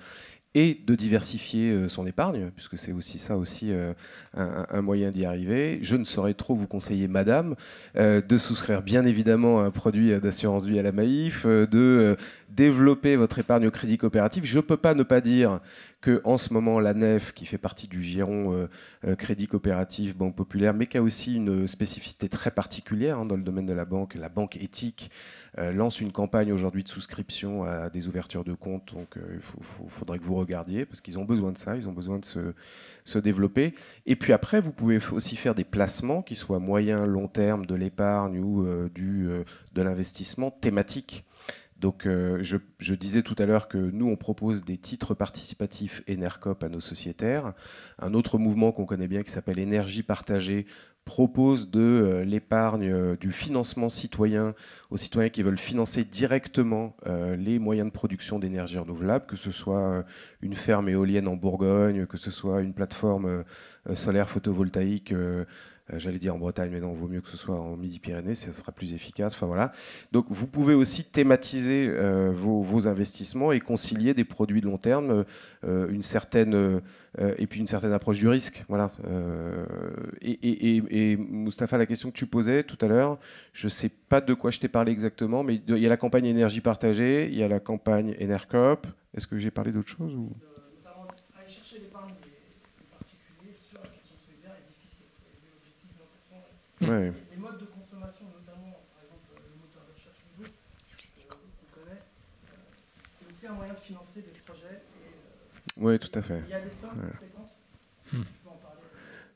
et de diversifier euh, son épargne, puisque c'est aussi ça aussi euh, un, moyen d'y arriver. Je ne saurais trop vous conseiller, madame, euh, de souscrire bien évidemment un produit d'assurance vie à la Maïf, de développer votre épargne au crédit coopératif. Je ne peux pas ne pas dire que en ce moment la Nef, qui fait partie du giron Crédit Coopératif Banque Populaire, mais qui a aussi une spécificité très particulière hein, dans le domaine de la banque, la banque éthique, euh, lance une campagne aujourd'hui de souscription à des ouvertures de comptes. Donc, euh, il faudrait que vous regardiez parce qu'ils ont besoin de ça, ils ont besoin de se, développer. Et puis après, vous pouvez aussi faire des placements qui soient moyens, long terme, de l'épargne ou euh, du, de l'investissement thématique. Donc, je, je, disais tout à l'heure que nous, on propose des titres participatifs Enercop à nos sociétaires. Un autre mouvement qu'on connaît bien qui s'appelle Énergie partagée propose de euh, l'épargne, euh, du financement citoyen aux citoyens qui veulent financer directement euh, les moyens de production d'énergie renouvelable, que ce soit une ferme éolienne en Bourgogne, que ce soit une plateforme solaire photovoltaïque euh, j'allais dire en Bretagne, mais non, vaut mieux que ce soit en Midi-Pyrénées, ça sera plus efficace. Enfin voilà. Donc vous pouvez aussi thématiser euh, vos, investissements et concilier des produits de long terme, euh, une certaine et puis une certaine approche du risque. Voilà. et, et, Mustapha, la question que tu posais tout à l'heure, je ne sais pas de quoi je t'ai parlé exactement, mais il y a la campagne énergie partagée, il y a la campagne Enercop. Est-ce que j'ai parlé d'autre chose ou... Les modes de consommation, notamment par exemple euh, le moteur de recherche Google, euh, qu'on euh, c'est aussi un moyen de financer des projets. oui, tout à fait. Il y a des sommes conséquentes. Hmm.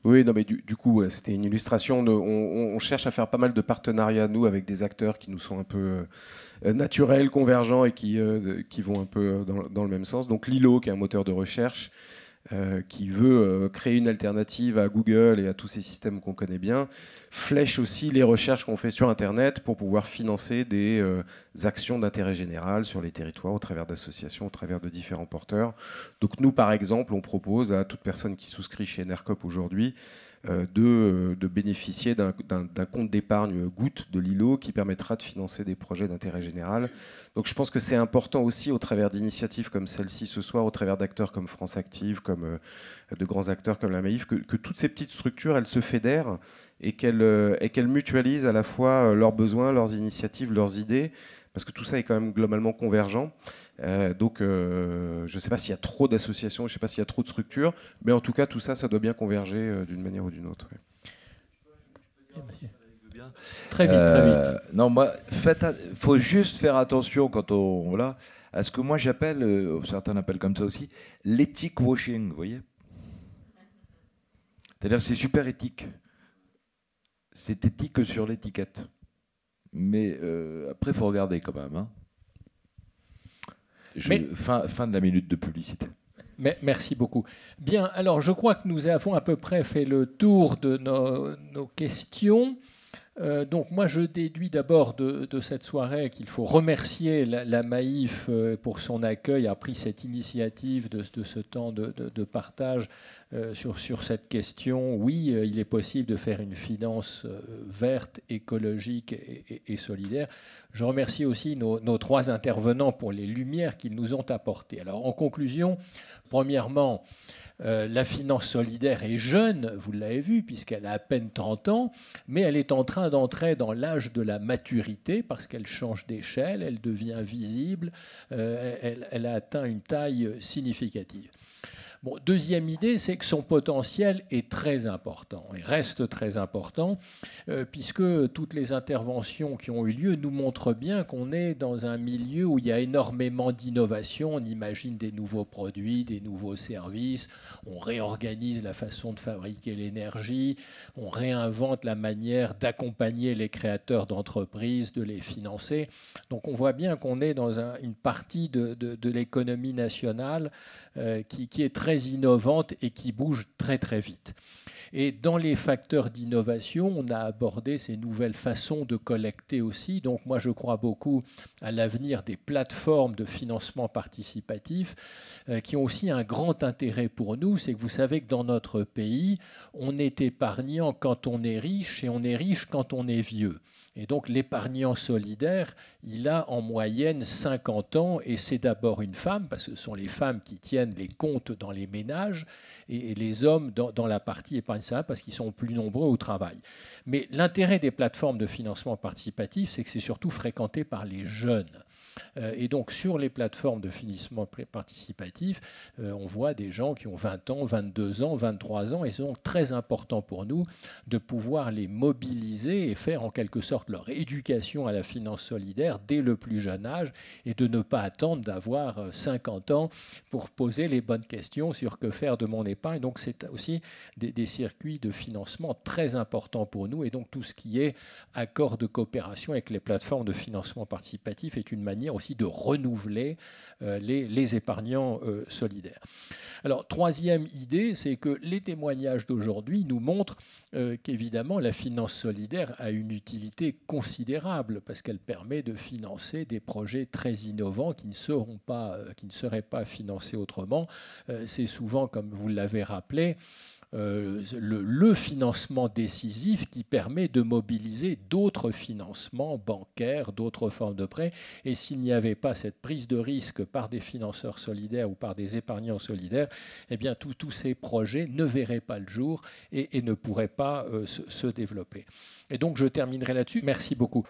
Oui, non, mais du, coup, c'était une illustration. De, on, cherche à faire pas mal de partenariats, nous, avec des acteurs qui nous sont un peu naturels, convergents et qui, vont un peu dans, dans le même sens. Donc, Lilo, qui est un moteur de recherche, euh, qui veut euh, créer une alternative à Google et à tous ces systèmes qu'on connaît bien, flèche aussi les recherches qu'on fait sur Internet pour pouvoir financer des euh, actions d'intérêt général sur les territoires au travers d'associations, au travers de différents porteurs. Donc nous, par exemple, on propose à toute personne qui souscrit chez NERCOP aujourd'hui euh, euh, de, bénéficier d'un compte d'épargne goutte de l'ILO qui permettra de financer des projets d'intérêt général. Donc je pense que c'est important aussi au travers d'initiatives comme celle-ci ce soir, au travers d'acteurs comme France Active, comme euh, de grands acteurs comme la Maïf, que, toutes ces petites structures, elles se fédèrent et qu'elles mutualisent à la fois leurs besoins, leurs initiatives, leurs idées parce que tout ça est quand même globalement convergent. Euh, donc, euh, je ne sais pas s'il y a trop d'associations, je ne sais pas s'il y a trop de structures, mais en tout cas, tout ça, ça doit bien converger euh, d'une manière ou d'une autre. Très vite, très vite. Non, moi, il faut juste faire attention quand on, voilà, à ce que moi j'appelle, certains l'appellent comme ça aussi, l'éthique washing, vous voyez C'est-à-dire, c'est super éthique. C'est éthique sur l'étiquette. Mais euh, après, il faut regarder quand même. Hein. fin, de la minute de publicité. merci beaucoup. Bien, alors je crois que nous avons à peu près fait le tour de nos questions. Euh, donc moi je déduis d'abord de, cette soirée qu'il faut remercier la, la, Maïf euh, pour son accueil, a pris cette initiative de, ce temps de, partage euh, sur, sur, cette question. Oui, il est possible de faire une finance verte, écologique et, solidaire. Je remercie aussi nos, nos, trois intervenants pour les lumières qu'ils nous ont apportées. Alors en conclusion, premièrement, euh, la finance solidaire est jeune, vous l'avez vu, puisqu'elle a à peine 30 ans, mais elle est en train d'entrer dans l'âge de la maturité parce qu'elle change d'échelle, elle devient visible, euh, elle a atteint une taille significative deuxième idée, c'est que son potentiel est très important et reste très important, euh, puisque toutes les interventions qui ont eu lieu nous montrent bien qu'on est dans un milieu où il y a énormément d'innovation. On imagine des nouveaux produits, des nouveaux services, on réorganise la façon de fabriquer l'énergie, on réinvente la manière d'accompagner les créateurs d'entreprises, de les financer. Donc on voit bien qu'on est dans une partie de, l'économie nationale euh, qui est très innovantes et qui bougent très très vite. Et dans les facteurs d'innovation, on a abordé ces nouvelles façons de collecter aussi. Donc moi, je crois beaucoup à l'avenir des plateformes de financement participatif euh, qui ont aussi un grand intérêt pour nous. C'est que vous savez que dans notre pays, on est épargnant quand on est riche et on est riche quand on est vieux. Et donc l'épargnant solidaire, il a en moyenne 50 ans et c'est d'abord une femme, parce que ce sont les femmes qui tiennent les comptes dans les ménages et, les hommes dans, la partie épargne ça parce qu'ils sont plus nombreux au travail. Mais l'intérêt des plateformes de financement participatif, c'est que c'est surtout fréquenté par les jeunes. Euh, et donc sur les plateformes de finissement participatif, euh, on voit des gens qui ont 20 ans, 22 ans, 23 ans, et c'est donc très important pour nous de pouvoir les mobiliser et faire en quelque sorte leur éducation à la finance solidaire dès le plus jeune âge, et de ne pas attendre d'avoir 50 euh, ans pour poser les bonnes questions sur que faire de mon épargne. Donc c'est aussi des, des circuits de financement très importants pour nous, et donc tout ce qui est accord de coopération avec les plateformes de financement participatif est une manière aussi de renouveler euh, les, épargnants euh, solidaires. Alors, troisième idée, c'est que les témoignages d'aujourd'hui nous montrent euh, qu'évidemment, la finance solidaire a une utilité considérable parce qu'elle permet de financer des projets très innovants qui ne seraient pas financés autrement. c'est souvent, comme vous l'avez rappelé, euh, le, financement décisif qui permet de mobiliser d'autres financements bancaires, d'autres formes de prêts. Et s'il n'y avait pas cette prise de risque par des financeurs solidaires ou par des épargnants solidaires, eh bien tous ces projets ne verraient pas le jour et, ne pourraient pas euh, se développer. Et donc je terminerai là-dessus. Merci beaucoup.